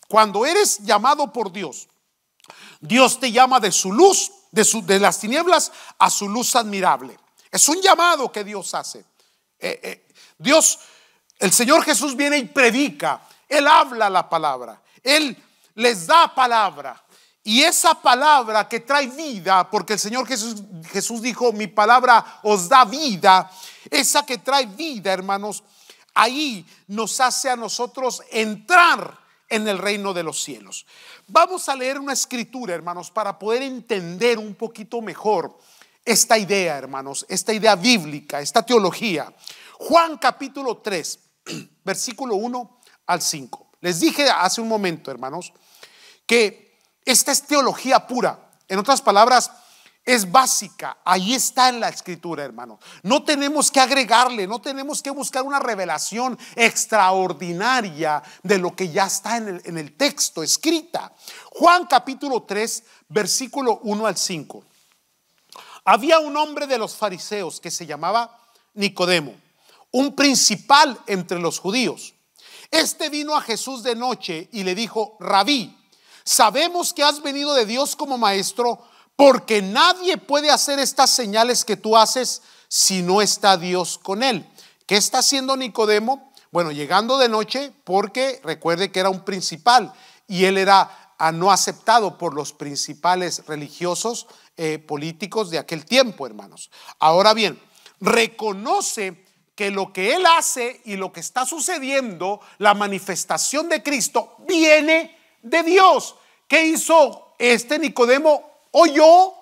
cuando eres llamado por Dios, Dios te llama de su luz, de, su, de las tinieblas, a su luz admirable. Es un llamado que Dios hace. Eh, eh, Dios, el Señor Jesús viene y predica. Él habla la palabra. Él les da palabra. Y esa palabra que trae vida, porque el Señor Jesús, Jesús dijo, mi palabra os da vida, esa que trae vida, hermanos, ahí nos hace a nosotros entrar en el reino de los cielos. Vamos a leer una escritura, hermanos, para poder entender un poquito mejor esta idea, hermanos, esta idea bíblica, esta teología. Juan capítulo 3, versículo 1 al 5. Les dije hace un momento, hermanos, que esta es teología pura. En otras palabras, es básica. Ahí está en la escritura, hermano. No tenemos que agregarle, no tenemos que buscar una revelación extraordinaria de lo que ya está en el, texto escrita. Juan capítulo 3, versículo 1 al 5. Había un hombre de los fariseos que se llamaba Nicodemo, un principal entre los judíos. Este vino a Jesús de noche y le dijo, rabí, sabemos que has venido de Dios como maestro porque nadie puede hacer estas señales que tú haces si no está Dios con él. ¿Qué está haciendo Nicodemo? Bueno, llegando de noche, porque recuerde que era un principal y él era ah, no aceptado por los principales religiosos eh, políticos de aquel tiempo, hermanos. Ahora bien, reconoce que lo que él hace y lo que está sucediendo, la manifestación de Cristo, viene de Dios. ¿Qué hizo este Nicodemo? oyó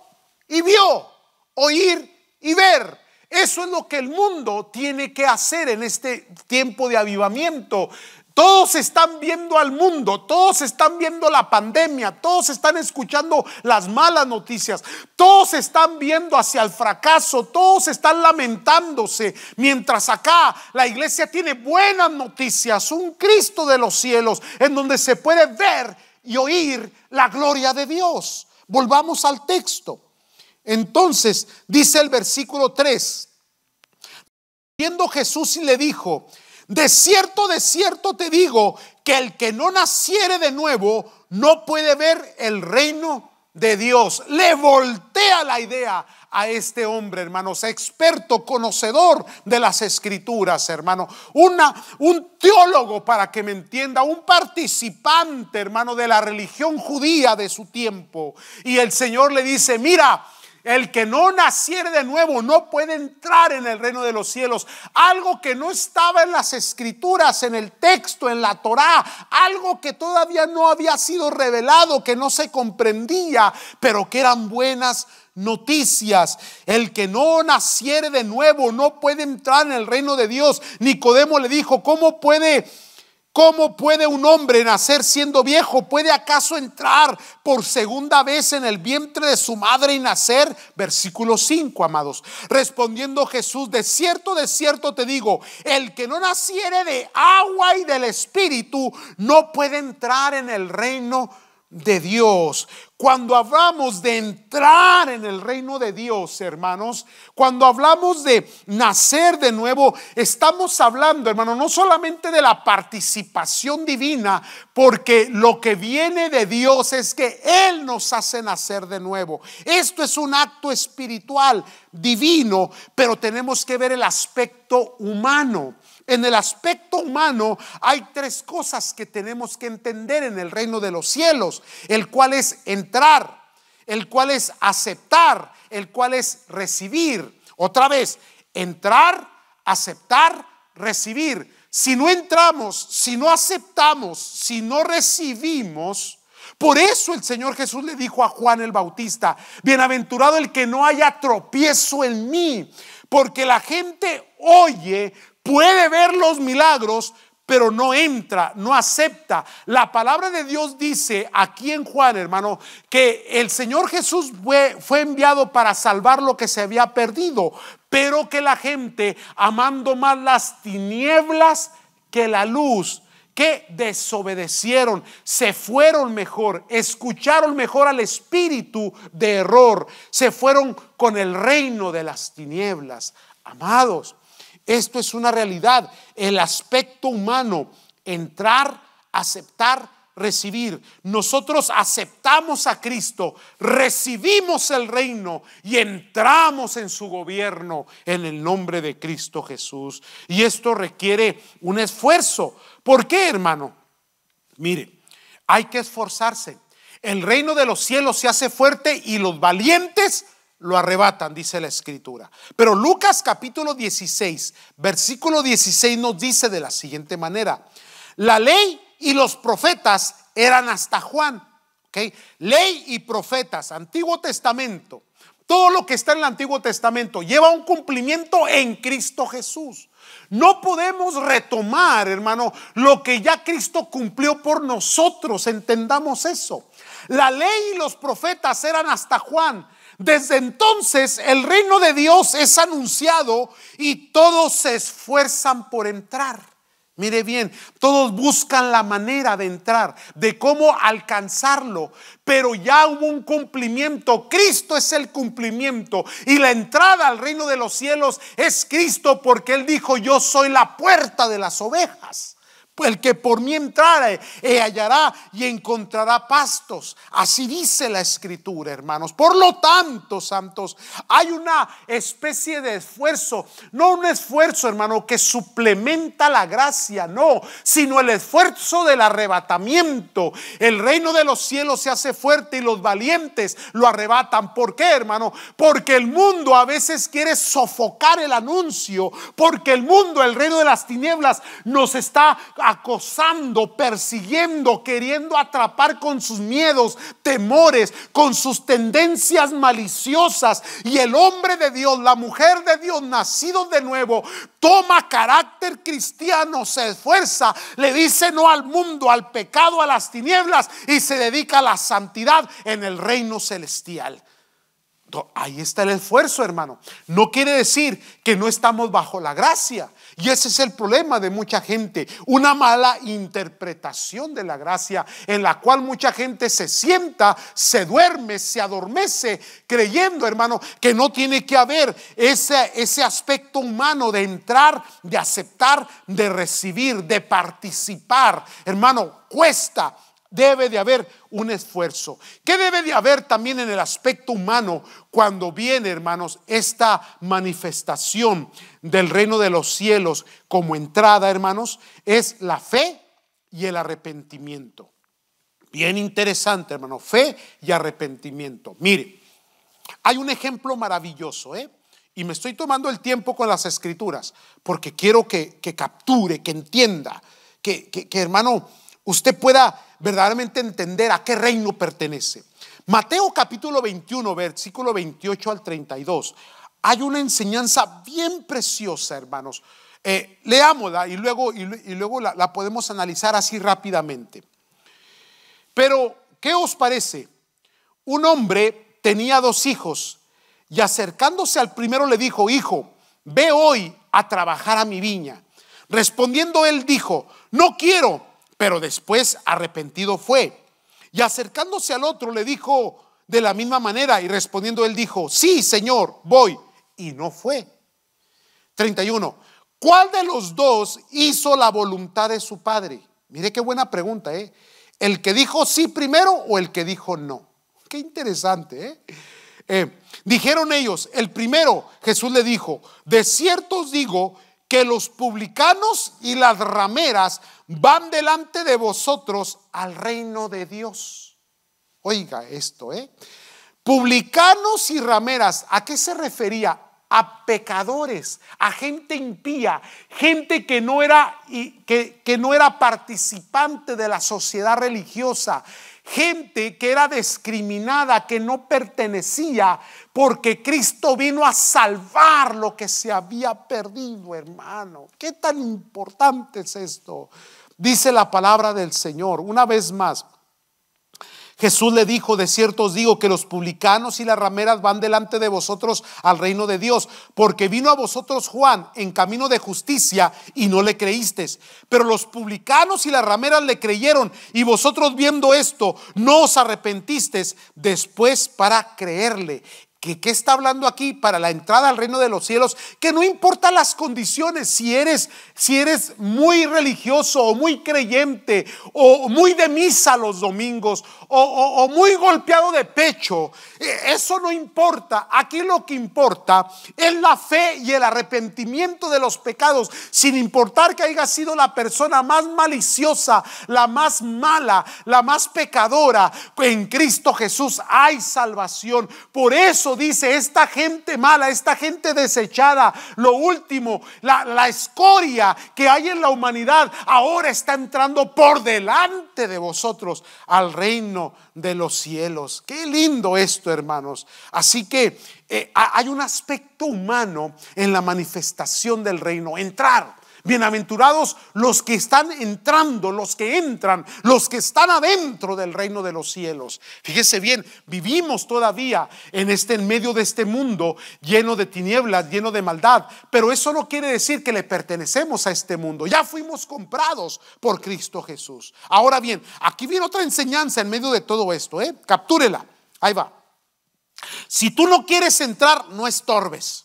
y vio, oír y ver. Eso es lo que el mundo tiene que hacer en este tiempo de avivamiento. Todos están viendo al mundo, todos están viendo la pandemia, todos están escuchando las malas noticias, todos están viendo hacia el fracaso, todos están lamentándose, mientras acá la iglesia tiene buenas noticias, un Cristo de los cielos, en donde se puede ver y oír la gloria de Dios. Volvamos al texto. Entonces dice el versículo 3, viendo Jesús y le dijo, de cierto, de cierto te digo que el que no naciere de nuevo no puede ver el reino de Dios. Le voltea la idea a este hombre, hermanos, experto, conocedor de las escrituras, hermano. Una, un teólogo, para que me entienda, un participante, hermano, de la religión judía de su tiempo. Y el Señor le dice, mira, el que no naciere de nuevo no puede entrar en el reino de los cielos. Algo que no estaba en las escrituras, en el texto, en la Torá, algo que todavía no había sido revelado, que no se comprendía, pero que eran buenas noticias. El que no naciere de nuevo no puede entrar en el reino de Dios. Nicodemo le dijo, ¿cómo puede ¿Cómo puede un hombre nacer siendo viejo? ¿Puede acaso entrar por segunda vez en el vientre de su madre y nacer? Versículo 5, amados. Respondiendo Jesús, de cierto, de cierto te digo, el que no naciere de agua y del Espíritu no puede entrar en el reino de Dios. Cuando hablamos de entrar en el reino de Dios, hermanos, cuando hablamos de nacer de nuevo, estamos hablando, hermano, no solamente de la participación divina, porque lo que viene de Dios es que Él nos hace nacer de nuevo. Esto es un acto espiritual divino, pero tenemos que ver el aspecto humano. En el aspecto humano hay tres cosas que tenemos que entender en el reino de los cielos, el cual es entrar, el cual es aceptar, el cual es recibir. Otra vez, entrar, aceptar, recibir. Si no entramos, si no aceptamos, si no recibimos, por eso el Señor Jesús le dijo a Juan el Bautista, bienaventurado el que no haya tropiezo en mí, porque la gente oye puede ver los milagros, pero no entra, no acepta. La palabra de Dios dice aquí en Juan, hermano, que el Señor Jesús fue, enviado para salvar lo que se había perdido, pero que la gente, amando más las tinieblas que la luz, que desobedecieron, se fueron mejor, escucharon mejor al espíritu de error, se fueron con el reino de las tinieblas. Amados, esto es una realidad, el aspecto humano, entrar, aceptar, recibir. Nosotros aceptamos a Cristo, recibimos el reino y entramos en su gobierno en el nombre de Cristo Jesús. Y esto requiere un esfuerzo. ¿Por qué, hermano? Mire, hay que esforzarse. El reino de los cielos se hace fuerte y los valientes lo arrebatan, dice la escritura. Pero Lucas capítulo 16, versículo 16 nos dice de la siguiente manera, la ley y los profetas eran hasta Juan. Okay. Ley y profetas, Antiguo Testamento. Todo lo que está en el Antiguo Testamento lleva un cumplimiento en Cristo Jesús. No podemos retomar, hermano, lo que ya Cristo cumplió por nosotros. Entendamos eso. La ley y los profetas eran hasta Juan, desde entonces el reino de Dios es anunciado y todos se esfuerzan por entrar. Mire bien, todos buscan la manera de entrar, de cómo alcanzarlo, pero ya hubo un cumplimiento. Cristo es el cumplimiento y la entrada al reino de los cielos es Cristo porque Él dijo, yo soy la puerta de las ovejas. Pues el que por mí entrare, hallará y encontrará pastos. Así dice la escritura, hermanos. Por lo tanto, santos, hay una especie de esfuerzo, no un esfuerzo, hermano, que suplementa la gracia, no, sino el esfuerzo del arrebatamiento. El reino de los cielos se hace fuerte y los valientes lo arrebatan. ¿Por qué, hermano? Porque el mundo a veces quiere sofocar el anuncio, porque el mundo, el reino de las tinieblas, nos está acosando, persiguiendo, queriendo atrapar con sus miedos, temores, con sus tendencias maliciosas. Y el hombre de Dios, la mujer de Dios, nacido de nuevo, toma carácter cristiano, se esfuerza, le dice no al mundo, al pecado, a las tinieblas y se dedica a la santidad en el reino celestial. Ahí está el esfuerzo, hermano. No quiere decir que no estamos bajo la gracia. Y ese es el problema de mucha gente, una mala interpretación de la gracia en la cual mucha gente se sienta, se duerme, se adormece, creyendo, hermano, que no tiene que haber ese, ese aspecto humano de entrar, de aceptar, de recibir, de participar. Hermano, cuesta, debe de haber un esfuerzo. ¿Qué debe de haber también en el aspecto humano cuando viene, hermanos, esta manifestación del reino de los cielos como entrada, hermanos? Es la fe y el arrepentimiento. Bien interesante, hermano, fe y arrepentimiento. Mire, hay un ejemplo maravilloso, ¿eh? Y me estoy tomando el tiempo con las escrituras, porque quiero que, capture, que entienda, que, que, que hermano, usted pueda verdaderamente entender a qué reino pertenece. Mateo capítulo 21, versículo 28 al 32. Hay una enseñanza bien preciosa, hermanos. Eh, leámosla y luego, y, luego la, la podemos analizar así rápidamente. Pero, ¿qué os parece? Un hombre tenía dos hijos y acercándose al primero le dijo, hijo, ve hoy a trabajar a mi viña. Respondiendo él dijo, no quiero pero después arrepentido fue. Y acercándose al otro le dijo de la misma manera y respondiendo él dijo, sí, Señor, voy. Y no fue. 31. ¿Cuál de los dos hizo la voluntad de su padre? Mire qué buena pregunta, ¿eh? ¿El que dijo sí primero o el que dijo no? Qué interesante, ¿eh? Eh, dijeron ellos, el primero, Jesús le dijo, de cierto os digo que los publicanos y las rameras van delante de vosotros al reino de Dios. Oiga esto, ¿eh? Publicanos y rameras, ¿a qué se refería? A pecadores, a gente impía, gente que no era, que, que no era participante de la sociedad religiosa, gente que era discriminada, que no pertenecía, porque Cristo vino a salvar lo que se había perdido, hermano. ¿Qué tan importante es esto? Dice la palabra del Señor, una vez más, Jesús le dijo, de cierto os digo que los publicanos y las rameras van delante de vosotros al reino de Dios, porque vino a vosotros Juan en camino de justicia y no le creísteis. Pero los publicanos y las rameras le creyeron y vosotros viendo esto no os arrepentisteis después para creerle. ¿Qué, está hablando aquí para la entrada al reino de los cielos? Que no importa las condiciones, si eres, si eres muy religioso o muy creyente o muy de misa los domingos o muy golpeado de pecho, e, eso no importa. Aquí lo que importa es la fe y el arrepentimiento de los pecados, sin importar que haya sido la persona más maliciosa, la más mala, la más pecadora. En Cristo Jesús hay salvación. Por eso dice, esta gente mala, esta gente desechada, lo último, la, escoria que hay en la humanidad, ahora está entrando por delante de vosotros al reino de los cielos. Qué lindo esto, hermanos. Así que eh, hay un aspecto humano en la manifestación del reino, entrar Bienaventurados los que están entrando, los que entran, los que están adentro del reino de los cielos. Fíjese bien, vivimos todavía en este en medio de este mundo lleno de tinieblas, lleno de maldad, pero eso no quiere decir que le pertenecemos a este mundo. Ya fuimos comprados por Cristo Jesús. Ahora bien, aquí viene otra enseñanza en medio de todo esto, ¿eh? Captúrela. Ahí va. Si tú no quieres entrar, no estorbes.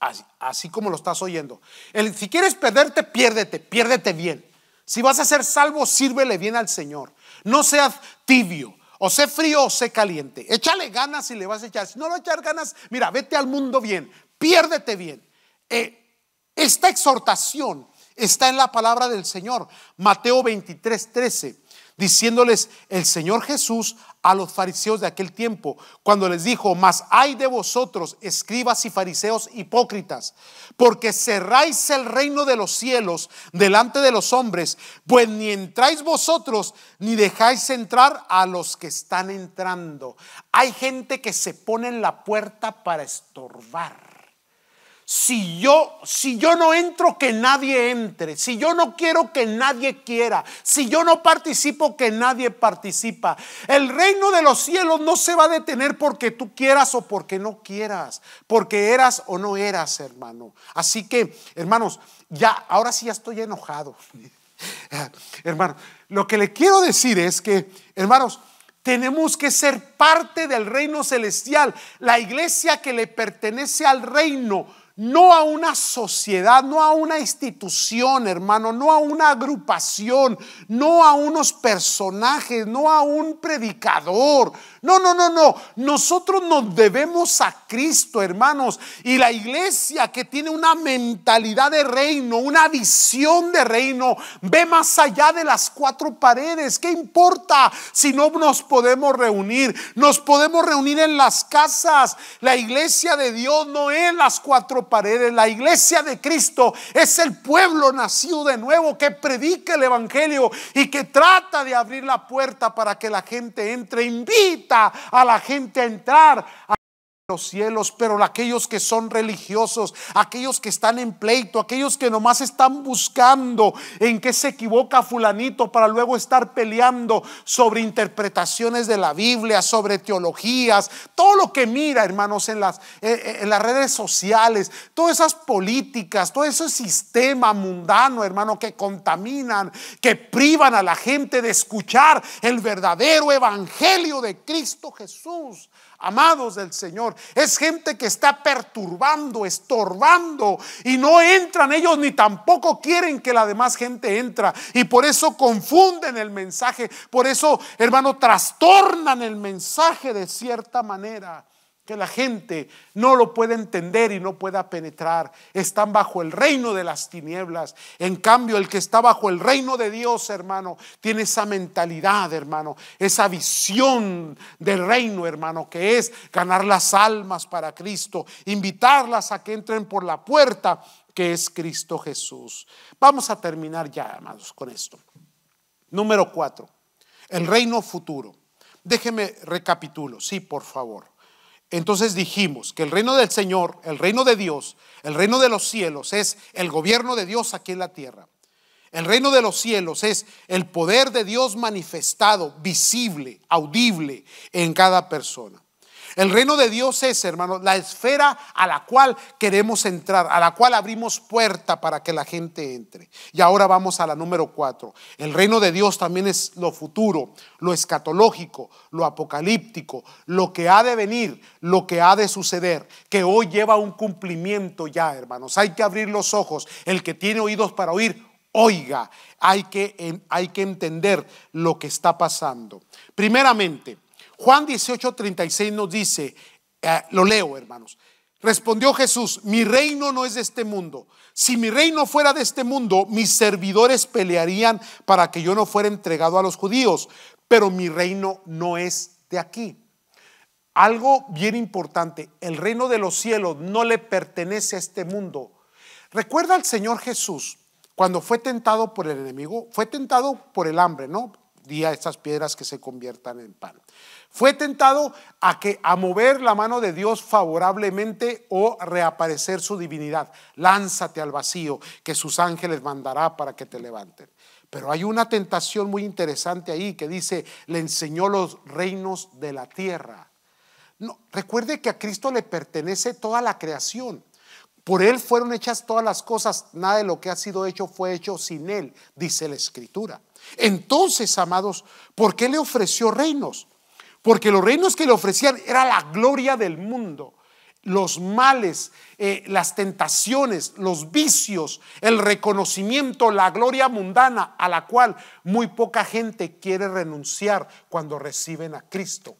Así, como lo estás oyendo. El, si quieres perderte, piérdete, piérdete bien. Si vas a ser salvo, sírvele bien al Señor. No seas tibio, o sé frío o sé caliente. Échale ganas y le vas a echar. Si no lo echar ganas, mira, vete al mundo bien, piérdete bien. Eh, esta exhortación está en la palabra del Señor. Mateo 23, 13 diciéndoles el Señor Jesús a los fariseos de aquel tiempo, cuando les dijo, mas hay de vosotros, escribas y fariseos hipócritas, porque cerráis el reino de los cielos delante de los hombres, pues ni entráis vosotros, ni dejáis entrar a los que están entrando. Hay gente que se pone en la puerta para estorbar. Si yo, si yo no entro, que nadie entre. Si yo no quiero, que nadie quiera. Si yo no participo, que nadie participa. El reino de los cielos no se va a detener porque tú quieras o porque no quieras. Porque eras o no eras, hermano. Así que, hermanos, ya, ahora sí ya estoy enojado. hermano, lo que le quiero decir es que, hermanos, tenemos que ser parte del reino celestial, la iglesia que le pertenece al reino no a una sociedad, no a una institución, hermano, no a una agrupación, no a unos personajes, no a un predicador, no, no, no, no. Nosotros nos debemos a Cristo, hermanos. Y la iglesia que tiene una mentalidad de reino, una visión de reino, ve más allá de las cuatro paredes. ¿Qué importa si no nos podemos reunir? Nos podemos reunir en las casas. La iglesia de Dios no es las cuatro paredes. La iglesia de Cristo es el pueblo nacido de nuevo que predica el Evangelio y que trata de abrir la puerta para que la gente entre. Invita a la gente entrar los cielos, pero aquellos que son religiosos, aquellos que están en pleito, aquellos que nomás están buscando en qué se equivoca fulanito para luego estar peleando sobre interpretaciones de la Biblia, sobre teologías, todo lo que mira, hermanos, en las, eh, eh, en las redes sociales, todas esas políticas, todo ese sistema mundano, hermano, que contaminan, que privan a la gente de escuchar el verdadero evangelio de Cristo Jesús amados del Señor. Es gente que está perturbando, estorbando y no entran ellos ni tampoco quieren que la demás gente entra. Y por eso confunden el mensaje, por eso, hermano, trastornan el mensaje de cierta manera que la gente no lo puede entender y no pueda penetrar. Están bajo el reino de las tinieblas. En cambio, el que está bajo el reino de Dios, hermano, tiene esa mentalidad, hermano, esa visión del reino, hermano, que es ganar las almas para Cristo, invitarlas a que entren por la puerta que es Cristo Jesús. Vamos a terminar ya, amados con esto. Número cuatro, el reino futuro. Déjeme recapitulo, sí, por favor. Entonces dijimos que el reino del Señor, el reino de Dios, el reino de los cielos es el gobierno de Dios aquí en la tierra. El reino de los cielos es el poder de Dios manifestado, visible, audible en cada persona. El reino de Dios es, hermanos la esfera a la cual queremos entrar, a la cual abrimos puerta para que la gente entre. Y ahora vamos a la número cuatro. El reino de Dios también es lo futuro, lo escatológico, lo apocalíptico, lo que ha de venir, lo que ha de suceder, que hoy lleva un cumplimiento ya, hermanos. Hay que abrir los ojos. El que tiene oídos para oír, oiga. Hay que, hay que entender lo que está pasando. Primeramente, Juan 18, 36 nos dice, eh, lo leo hermanos, respondió Jesús, mi reino no es de este mundo. Si mi reino fuera de este mundo, mis servidores pelearían para que yo no fuera entregado a los judíos, pero mi reino no es de aquí. Algo bien importante, el reino de los cielos no le pertenece a este mundo. Recuerda al Señor Jesús cuando fue tentado por el enemigo, fue tentado por el hambre, ¿no? Día estas piedras que se conviertan en pan. Fue tentado a que a mover la mano de Dios favorablemente o reaparecer su divinidad. Lánzate al vacío que sus ángeles mandará para que te levanten. Pero hay una tentación muy interesante ahí que dice, le enseñó los reinos de la tierra. No, recuerde que a Cristo le pertenece toda la creación. Por Él fueron hechas todas las cosas, nada de lo que ha sido hecho fue hecho sin Él, dice la Escritura. Entonces, amados, ¿por qué le ofreció reinos? Porque los reinos que le ofrecían era la gloria del mundo, los males, eh, las tentaciones, los vicios, el reconocimiento, la gloria mundana a la cual muy poca gente quiere renunciar cuando reciben a Cristo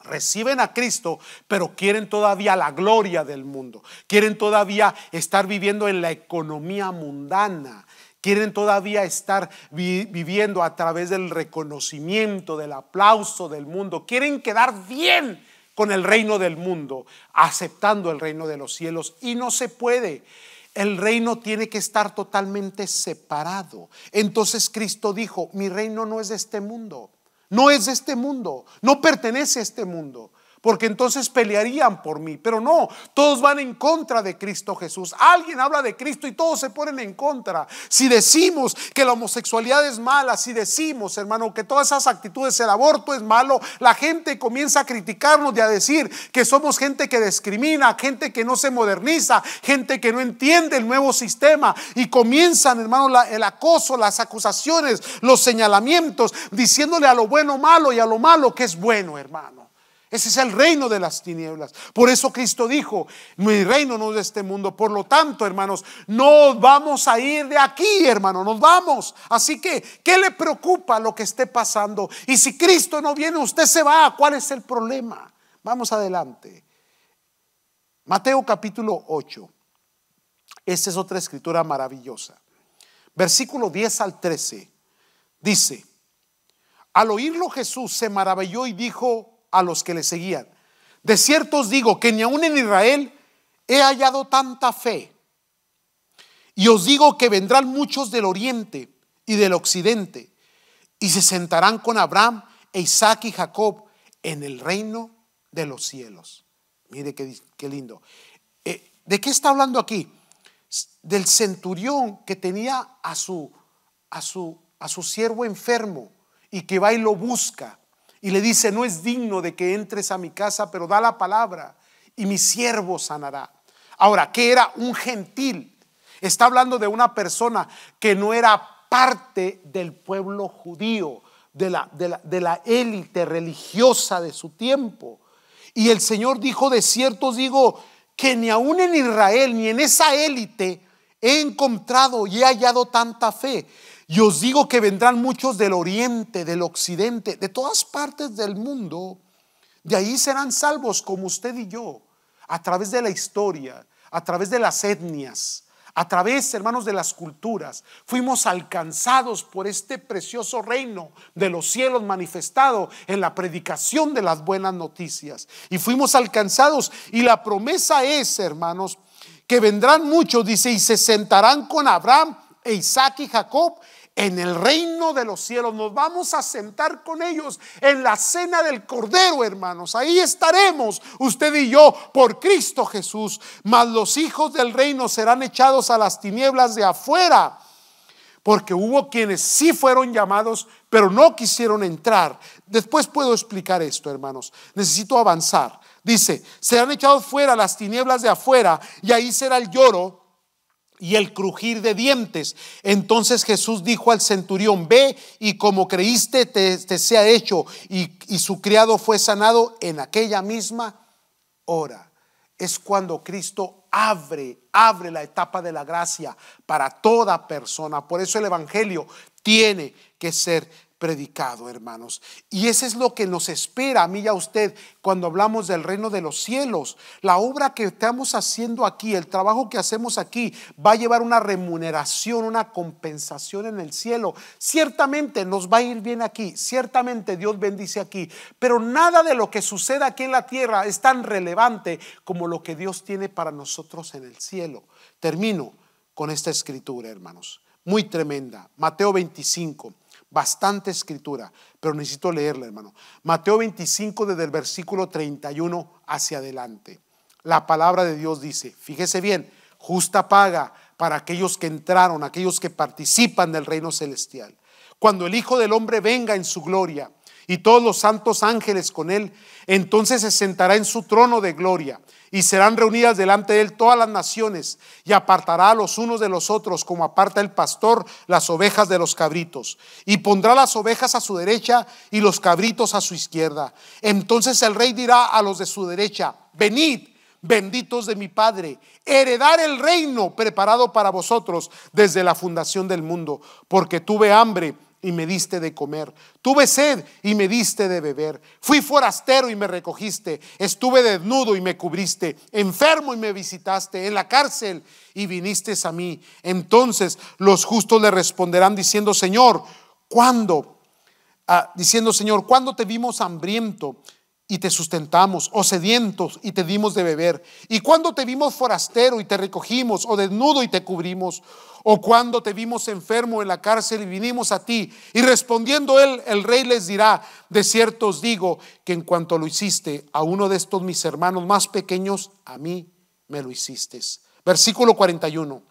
reciben a Cristo, pero quieren todavía la gloria del mundo, quieren todavía estar viviendo en la economía mundana, quieren todavía estar viviendo a través del reconocimiento, del aplauso del mundo, quieren quedar bien con el reino del mundo, aceptando el reino de los cielos, y no se puede. El reino tiene que estar totalmente separado. Entonces Cristo dijo, mi reino no es de este mundo, no es de este mundo, no pertenece a este mundo porque entonces pelearían por mí. Pero no, todos van en contra de Cristo Jesús. Alguien habla de Cristo y todos se ponen en contra. Si decimos que la homosexualidad es mala, si decimos, hermano, que todas esas actitudes, el aborto es malo, la gente comienza a criticarnos y a decir que somos gente que discrimina, gente que no se moderniza, gente que no entiende el nuevo sistema. Y comienzan, hermano, el acoso, las acusaciones, los señalamientos, diciéndole a lo bueno malo y a lo malo que es bueno, hermano. Ese es el reino de las tinieblas. Por eso Cristo dijo, mi reino no es de este mundo. Por lo tanto, hermanos, no vamos a ir de aquí, hermano, nos vamos. Así que, ¿qué le preocupa lo que esté pasando? Y si Cristo no viene, usted se va. ¿Cuál es el problema? Vamos adelante. Mateo capítulo 8. Esta es otra escritura maravillosa. Versículo 10 al 13. Dice, al oírlo Jesús se maravilló y dijo, a los que le seguían. De cierto os digo que ni aun en Israel he hallado tanta fe. Y os digo que vendrán muchos del oriente y del occidente y se sentarán con Abraham e Isaac y Jacob en el reino de los cielos. Mire qué, lindo. Eh, ¿De qué está hablando aquí? Del centurión que tenía a su, a, su, a su siervo enfermo y que va y lo busca y le dice, no es digno de que entres a mi casa, pero da la palabra y mi siervo sanará. Ahora, que era un gentil? Está hablando de una persona que no era parte del pueblo judío, de la, de la, élite religiosa de su tiempo. Y el Señor dijo, de cierto digo, que ni aún en Israel, ni en esa élite, he encontrado y he hallado tanta fe. Y os digo que vendrán muchos del oriente, del occidente, de todas partes del mundo. De ahí serán salvos como usted y yo, a través de la historia, a través de las etnias, a través, hermanos, de las culturas. Fuimos alcanzados por este precioso reino de los cielos manifestado en la predicación de las buenas noticias. Y fuimos alcanzados. Y la promesa es, hermanos, que vendrán muchos, dice, y se sentarán con Abraham e Isaac y Jacob en el reino de los cielos. Nos vamos a sentar con ellos en la cena del Cordero, hermanos. Ahí estaremos usted y yo por Cristo Jesús. Mas los hijos del reino serán echados a las tinieblas de afuera. Porque hubo quienes sí fueron llamados, pero no quisieron entrar. Después puedo explicar esto, hermanos. Necesito avanzar. Dice, serán echados fuera las tinieblas de afuera y ahí será el lloro y el crujir de dientes. Entonces Jesús dijo al centurión, ve y como creíste te, sea hecho. Y, y su criado fue sanado en aquella misma hora. Es cuando Cristo abre, abre la etapa de la gracia para toda persona. Por eso el Evangelio tiene que ser predicado, hermanos. Y eso es lo que nos espera a mí y a usted cuando hablamos del reino de los cielos. La obra que estamos haciendo aquí, el trabajo que hacemos aquí, va a llevar una remuneración, una compensación en el cielo. Ciertamente nos va a ir bien aquí, ciertamente Dios bendice aquí, pero nada de lo que suceda aquí en la tierra es tan relevante como lo que Dios tiene para nosotros en el cielo. Termino con esta escritura, hermanos, muy tremenda. Mateo 25 Bastante escritura, pero necesito leerla, hermano. Mateo 25 desde el versículo 31 hacia adelante. La palabra de Dios dice, fíjese bien, justa paga para aquellos que entraron, aquellos que participan del reino celestial. Cuando el Hijo del Hombre venga en su gloria y todos los santos ángeles con él. Entonces se sentará en su trono de gloria y serán reunidas delante de él todas las naciones y apartará a los unos de los otros como aparta el pastor las ovejas de los cabritos y pondrá las ovejas a su derecha y los cabritos a su izquierda. Entonces el rey dirá a los de su derecha, venid benditos de mi Padre, heredar el reino preparado para vosotros desde la fundación del mundo, porque tuve hambre y me diste de comer. Tuve sed y me diste de beber. Fui forastero y me recogiste. Estuve desnudo y me cubriste. Enfermo y me visitaste. En la cárcel y viniste a mí. Entonces los justos le responderán diciendo, Señor, ¿cuándo? Ah, diciendo, Señor, ¿cuándo te vimos hambriento? y te sustentamos, o sedientos y te dimos de beber. Y cuando te vimos forastero y te recogimos, o desnudo y te cubrimos, ¿O cuando te vimos enfermo en la cárcel y vinimos a ti? Y respondiendo él, el rey les dirá, de cierto os digo que en cuanto lo hiciste a uno de estos mis hermanos más pequeños, a mí me lo hiciste. Versículo 41.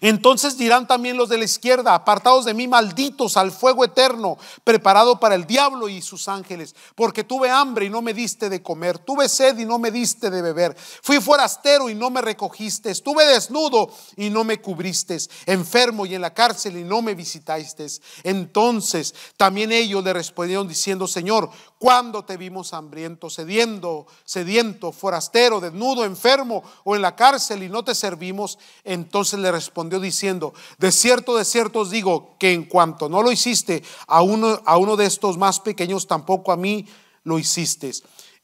Entonces dirán también los de la izquierda, apartados de mí, malditos al fuego eterno, preparado para el diablo y sus ángeles, porque tuve hambre y no me diste de comer, tuve sed y no me diste de beber, fui forastero y no me recogiste, estuve desnudo y no me cubriste, enfermo y en la cárcel y no me visitaste. Entonces también ellos le respondieron diciendo, Señor, cuando te vimos hambriento, sediento, forastero, desnudo, enfermo o en la cárcel y no te servimos? Entonces le respondió diciendo, de cierto, de cierto os digo que en cuanto no lo hiciste a uno, a uno de estos más pequeños, tampoco a mí lo hiciste.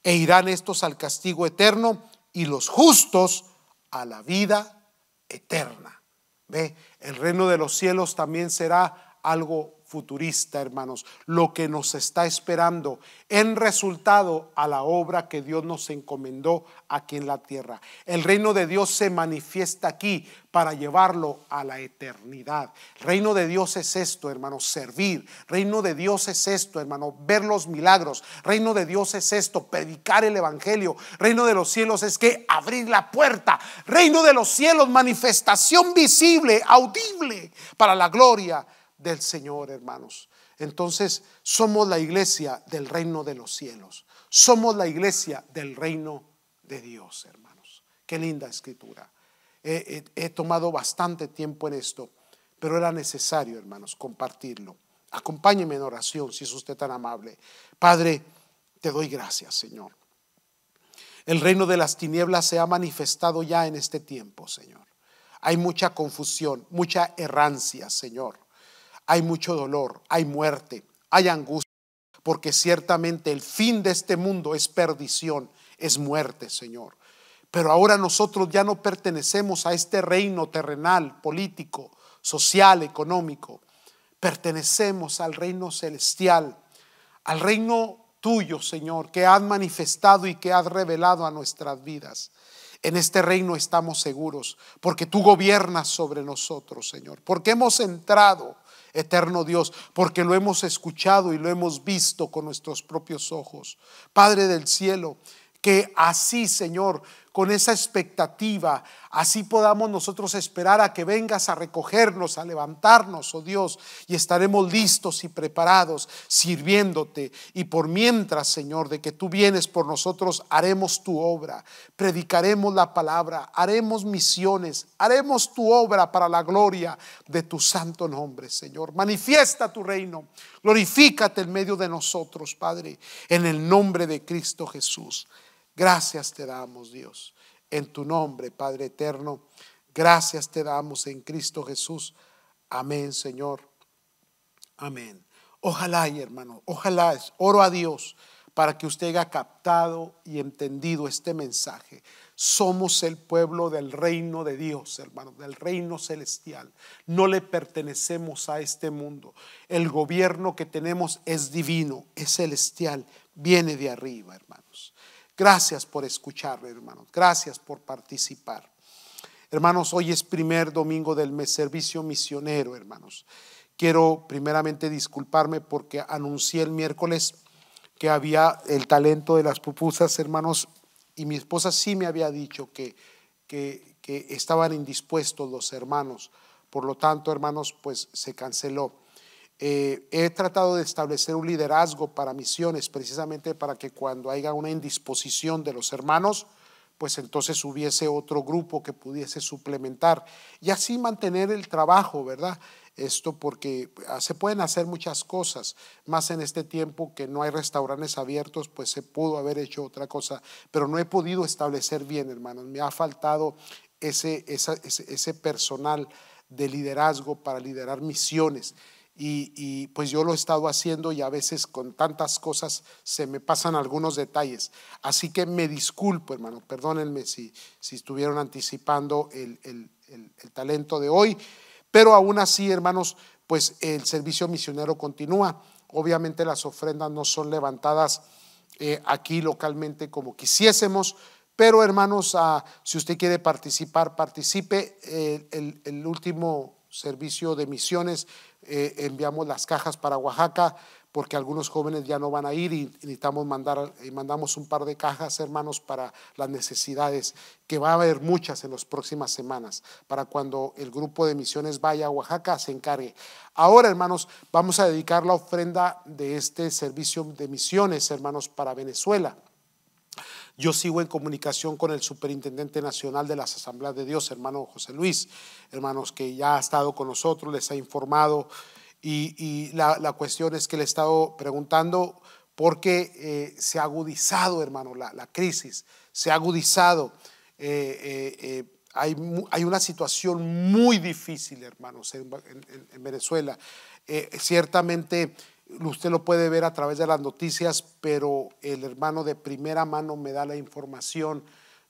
E irán estos al castigo eterno y los justos a la vida eterna. Ve, el reino de los cielos también será algo futurista, hermanos, lo que nos está esperando en resultado a la obra que Dios nos encomendó aquí en la tierra. El reino de Dios se manifiesta aquí para llevarlo a la eternidad. reino de Dios es esto, hermanos, servir. Reino de Dios es esto, hermano, ver los milagros. Reino de Dios es esto, predicar el evangelio. Reino de los cielos es que abrir la puerta. Reino de los cielos, manifestación visible, audible para la gloria del Señor, hermanos. Entonces, somos la iglesia del reino de los cielos. Somos la iglesia del reino de Dios, hermanos. Qué linda escritura. He, tomado bastante tiempo en esto, pero era necesario, hermanos, compartirlo. Acompáñeme en oración, si es usted tan amable. Padre, te doy gracias, Señor. El reino de las tinieblas se ha manifestado ya en este tiempo, Señor. Hay mucha confusión, mucha errancia, Señor hay mucho dolor, hay muerte, hay angustia, porque ciertamente el fin de este mundo es perdición, es muerte, Señor. Pero ahora nosotros ya no pertenecemos a este reino terrenal, político, social, económico. Pertenecemos al reino celestial, al reino tuyo, Señor, que has manifestado y que has revelado a nuestras vidas. En este reino estamos seguros, porque tú gobiernas sobre nosotros, Señor, porque hemos entrado eterno Dios, porque lo hemos escuchado y lo hemos visto con nuestros propios ojos. Padre del cielo, que así, Señor, con esa expectativa. Así podamos nosotros esperar a que vengas a recogernos, a levantarnos, oh Dios, y estaremos listos y preparados sirviéndote. Y por mientras, Señor, de que tú vienes por nosotros, haremos tu obra, predicaremos la palabra, haremos misiones, haremos tu obra para la gloria de tu santo nombre, Señor. Manifiesta tu reino, glorifícate en medio de nosotros, Padre, en el nombre de Cristo Jesús. Gracias te damos, Dios, en tu nombre, Padre eterno. Gracias te damos en Cristo Jesús. Amén, Señor. Amén. Ojalá, hermano, ojalá, oro a Dios para que usted haya captado y entendido este mensaje. Somos el pueblo del reino de Dios, hermano, del reino celestial. No le pertenecemos a este mundo. El gobierno que tenemos es divino, es celestial, viene de arriba, hermanos. Gracias por escucharme, hermanos. Gracias por participar. Hermanos, hoy es primer domingo del mes servicio misionero, hermanos. Quiero primeramente disculparme porque anuncié el miércoles que había el talento de las pupusas, hermanos, y mi esposa sí me había dicho que, que, que estaban indispuestos los hermanos. Por lo tanto, hermanos, pues se canceló. Eh, he tratado de establecer un liderazgo para misiones, precisamente para que cuando haya una indisposición de los hermanos, pues entonces hubiese otro grupo que pudiese suplementar y así mantener el trabajo, ¿verdad? Esto porque ah, se pueden hacer muchas cosas, más en este tiempo que no hay restaurantes abiertos, pues se pudo haber hecho otra cosa, pero no he podido establecer bien, hermanos, me ha faltado ese personal de liderazgo para liderar misiones. Y, pues yo lo he estado haciendo y a veces con tantas cosas se me pasan algunos detalles. Así que me disculpo, hermanos perdónenme si, si estuvieron anticipando el, talento de hoy, pero aún así, hermanos, pues el servicio misionero continúa. Obviamente las ofrendas no son levantadas eh, aquí localmente como quisiésemos, pero hermanos, ah, si usted quiere participar, participe. el último servicio de misiones eh, enviamos las cajas para Oaxaca porque algunos jóvenes ya no van a ir y necesitamos mandar y eh, mandamos un par de cajas, hermanos, para las necesidades, que va a haber muchas en las próximas semanas, para cuando el grupo de misiones vaya a Oaxaca se encargue. Ahora, hermanos, vamos a dedicar la ofrenda de este servicio de misiones, hermanos, para Venezuela. Yo sigo en comunicación con el Superintendente Nacional de las Asambleas de Dios, hermano José Luis, hermanos que ya ha estado con nosotros, les ha informado y, la, cuestión es que le he estado preguntando por qué eh, se ha agudizado, hermano, la, crisis, se ha agudizado. Eh, eh, hay, una situación muy difícil, hermanos, en, Venezuela. ciertamente usted lo puede ver a través de las noticias, pero el hermano de primera mano me da la información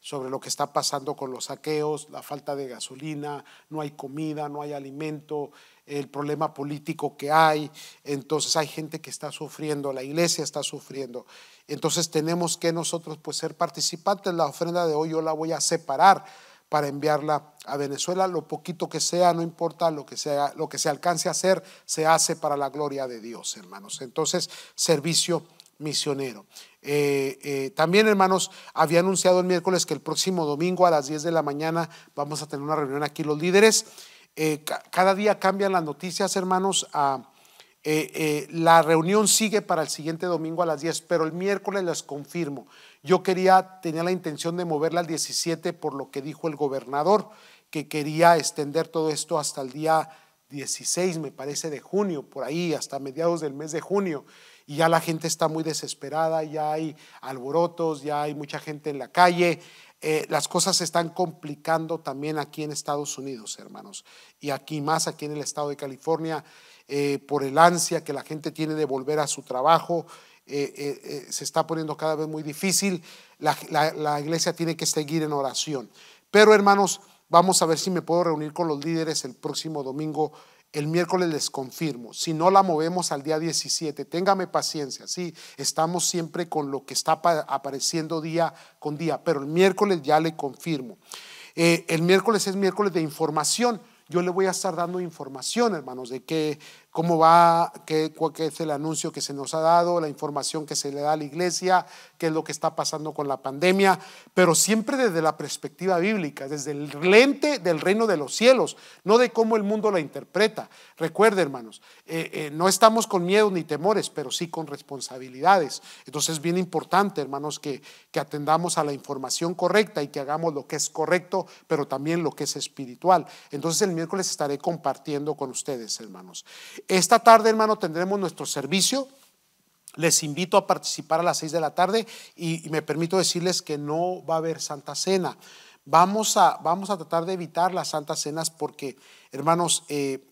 sobre lo que está pasando con los saqueos, la falta de gasolina, no hay comida, no hay alimento, el problema político que hay. Entonces hay gente que está sufriendo, la iglesia está sufriendo. Entonces tenemos que nosotros pues ser participantes. La ofrenda de hoy yo la voy a separar para enviarla a Venezuela. Lo poquito que sea, no importa, lo que, sea, lo que se alcance a hacer, se hace para la gloria de Dios, hermanos. Entonces, servicio misionero. Eh, eh, también, hermanos, había anunciado el miércoles que el próximo domingo a las 10 de la mañana vamos a tener una reunión aquí los líderes. Eh, cada día cambian las noticias, hermanos, a eh, eh, la reunión sigue para el siguiente domingo a las 10, pero el miércoles les confirmo. Yo quería, tenía la intención de moverla al 17 por lo que dijo el gobernador, que quería extender todo esto hasta el día 16, me parece, de junio, por ahí, hasta mediados del mes de junio. Y ya la gente está muy desesperada, ya hay alborotos, ya hay mucha gente en la calle. Eh, las cosas se están complicando también aquí en Estados Unidos, hermanos, y aquí más, aquí en el estado de California. Eh, por el ansia que la gente tiene de volver a su trabajo, eh, eh, se está poniendo cada vez muy difícil. La, iglesia tiene que seguir en oración. Pero hermanos, vamos a ver si me puedo reunir con los líderes el próximo domingo. El miércoles les confirmo, si no la movemos al día 17, téngame paciencia, sí, estamos siempre con lo que está apareciendo día con día, pero el miércoles ya le confirmo. el miércoles es miércoles de información, yo le voy a estar dando información, hermanos, de qué, cómo va, qué, cuál es el anuncio que se nos ha dado, la información que se le da a la iglesia, qué es lo que está pasando con la pandemia, pero siempre desde la perspectiva bíblica, desde el lente del reino de los cielos, no de cómo el mundo la interpreta. Recuerde, hermanos, eh, eh, no estamos con miedo ni temores, pero sí con responsabilidades. Entonces es bien importante, hermanos, que, que atendamos a la información correcta y que hagamos lo que es correcto, pero también lo que es espiritual. Entonces el miércoles estaré compartiendo con ustedes, hermanos. Esta tarde, hermano, tendremos nuestro servicio. Les invito a participar a las seis de la tarde y, me permito decirles que no va a haber Santa Cena. Vamos a, vamos a tratar de evitar las Santas Cenas porque, hermanos, eh,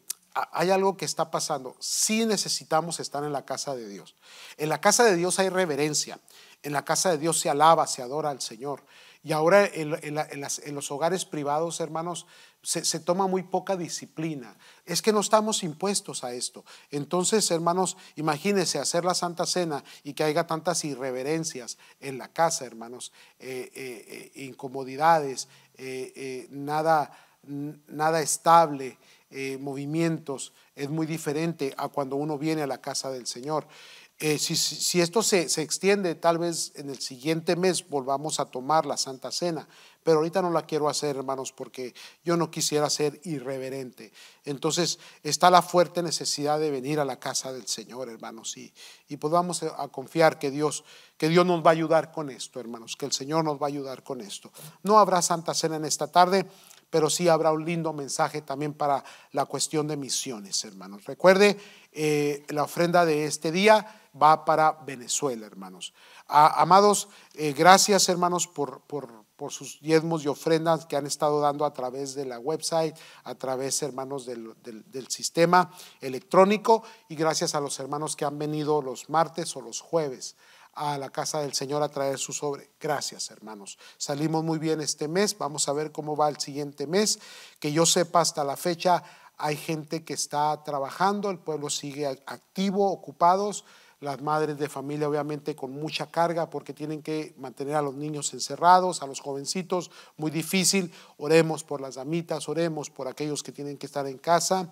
hay algo que está pasando. si necesitamos estar en la casa de Dios. En la casa de Dios hay reverencia. En la casa de Dios se alaba, se adora al Señor. Y ahora en los hogares privados, hermanos, se, toma muy poca disciplina. Es que no estamos impuestos a esto. Entonces, hermanos, imagínense hacer la Santa Cena y que haya tantas irreverencias en la casa, hermanos, eh, eh, eh, incomodidades, nada, nada estable, movimientos. Es muy diferente a cuando uno viene a la casa del Señor. Eh, si, esto se, extiende, tal vez en el siguiente mes volvamos a tomar la Santa Cena, pero ahorita no la quiero hacer, hermanos, porque yo no quisiera ser irreverente. Entonces está la fuerte necesidad de venir a la casa del Señor, hermanos, y, y podamos pues confiar que Dios, que Dios nos va a ayudar con esto, hermanos, que el Señor nos va a ayudar con esto. No habrá Santa Cena en esta tarde, pero sí habrá un lindo mensaje también para la cuestión de misiones, hermanos. Recuerde eh, la ofrenda de este día va para Venezuela, hermanos. amados, eh, gracias, hermanos, por, por, sus diezmos y ofrendas que han estado dando a través de la website, a través, hermanos, del, sistema electrónico y gracias a los hermanos que han venido los martes o los jueves a la casa del Señor a traer su sobre. Gracias, hermanos. Salimos muy bien este mes. Vamos a ver cómo va el siguiente mes. Que yo sepa hasta la fecha, hay gente que está trabajando, el pueblo sigue activo, ocupados las madres de familia obviamente con mucha carga porque tienen que mantener a los niños encerrados, a los jovencitos, muy difícil. Oremos por las amitas oremos por aquellos que tienen que estar en casa.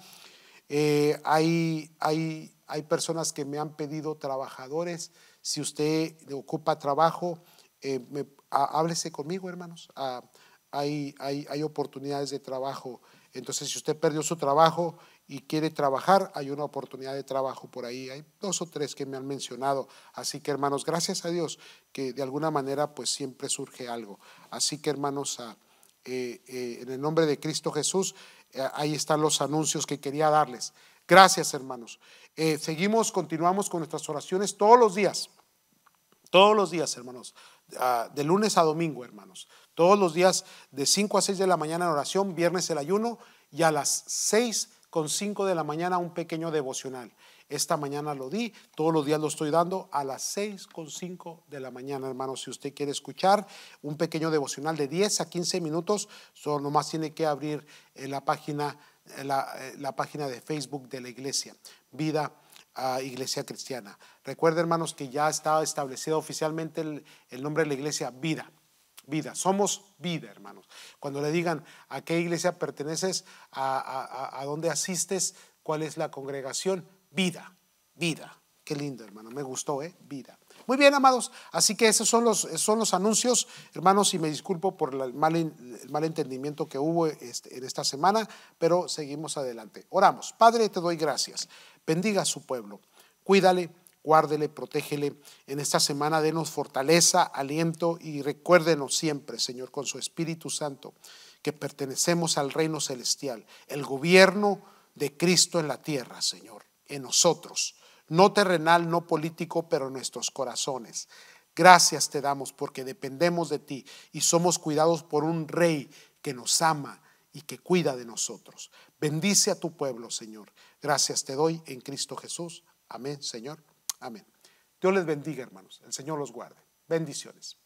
Eh, hay, hay, hay personas que me han pedido trabajadores. Si usted ocupa trabajo, eh, háblese conmigo, hermanos. Ah, hay, hay, hay oportunidades de trabajo. Entonces, si usted perdió su trabajo y quiere trabajar, hay una oportunidad de trabajo por ahí. Hay dos o tres que me han mencionado. Así que hermanos, gracias a Dios que de alguna manera pues siempre surge algo. Así que hermanos, eh, eh, en el nombre de Cristo Jesús, eh, ahí están los anuncios que quería darles. Gracias hermanos. seguimos, continuamos con nuestras oraciones todos los días. Todos los días, hermanos. Ah, de lunes a domingo, hermanos. Todos los días de 5 a 6 de la mañana en oración, viernes el ayuno y a las 6 con 5 de la mañana un pequeño devocional. Esta mañana lo di, todos los días lo estoy dando a las seis con cinco de la mañana, hermanos Si usted quiere escuchar un pequeño devocional de 10 a 15 minutos, solo nomás tiene que abrir eh, la página, eh, eh, la, página de Facebook de la iglesia, Vida ah, Iglesia Cristiana. recuerde hermanos, que ya está establecido oficialmente el nombre de la iglesia, Vida vida, somos vida, hermanos. Cuando le digan a qué iglesia perteneces, a, dónde asistes, cuál es la congregación, vida, vida. Qué lindo, hermano, me gustó, ¿eh? Vida. Muy bien, amados. Así que esos son los, son los anuncios, hermanos, y me disculpo por el mal, el entendimiento que hubo este, en esta semana, pero seguimos adelante. Oramos. Padre, te doy gracias. Bendiga a su pueblo. Cuídale guárdele, protégele. En esta semana denos fortaleza, aliento y recuérdenos siempre, Señor, con su Espíritu Santo, que pertenecemos al reino celestial, el gobierno de Cristo en la tierra, Señor, en nosotros, no terrenal, no político, pero en nuestros corazones. Gracias te damos porque dependemos de ti y somos cuidados por un rey que nos ama y que cuida de nosotros. Bendice a tu pueblo, Señor. Gracias te doy en Cristo Jesús. Amén, Señor. Amén. Dios les bendiga, hermanos. El Señor los guarde. Bendiciones.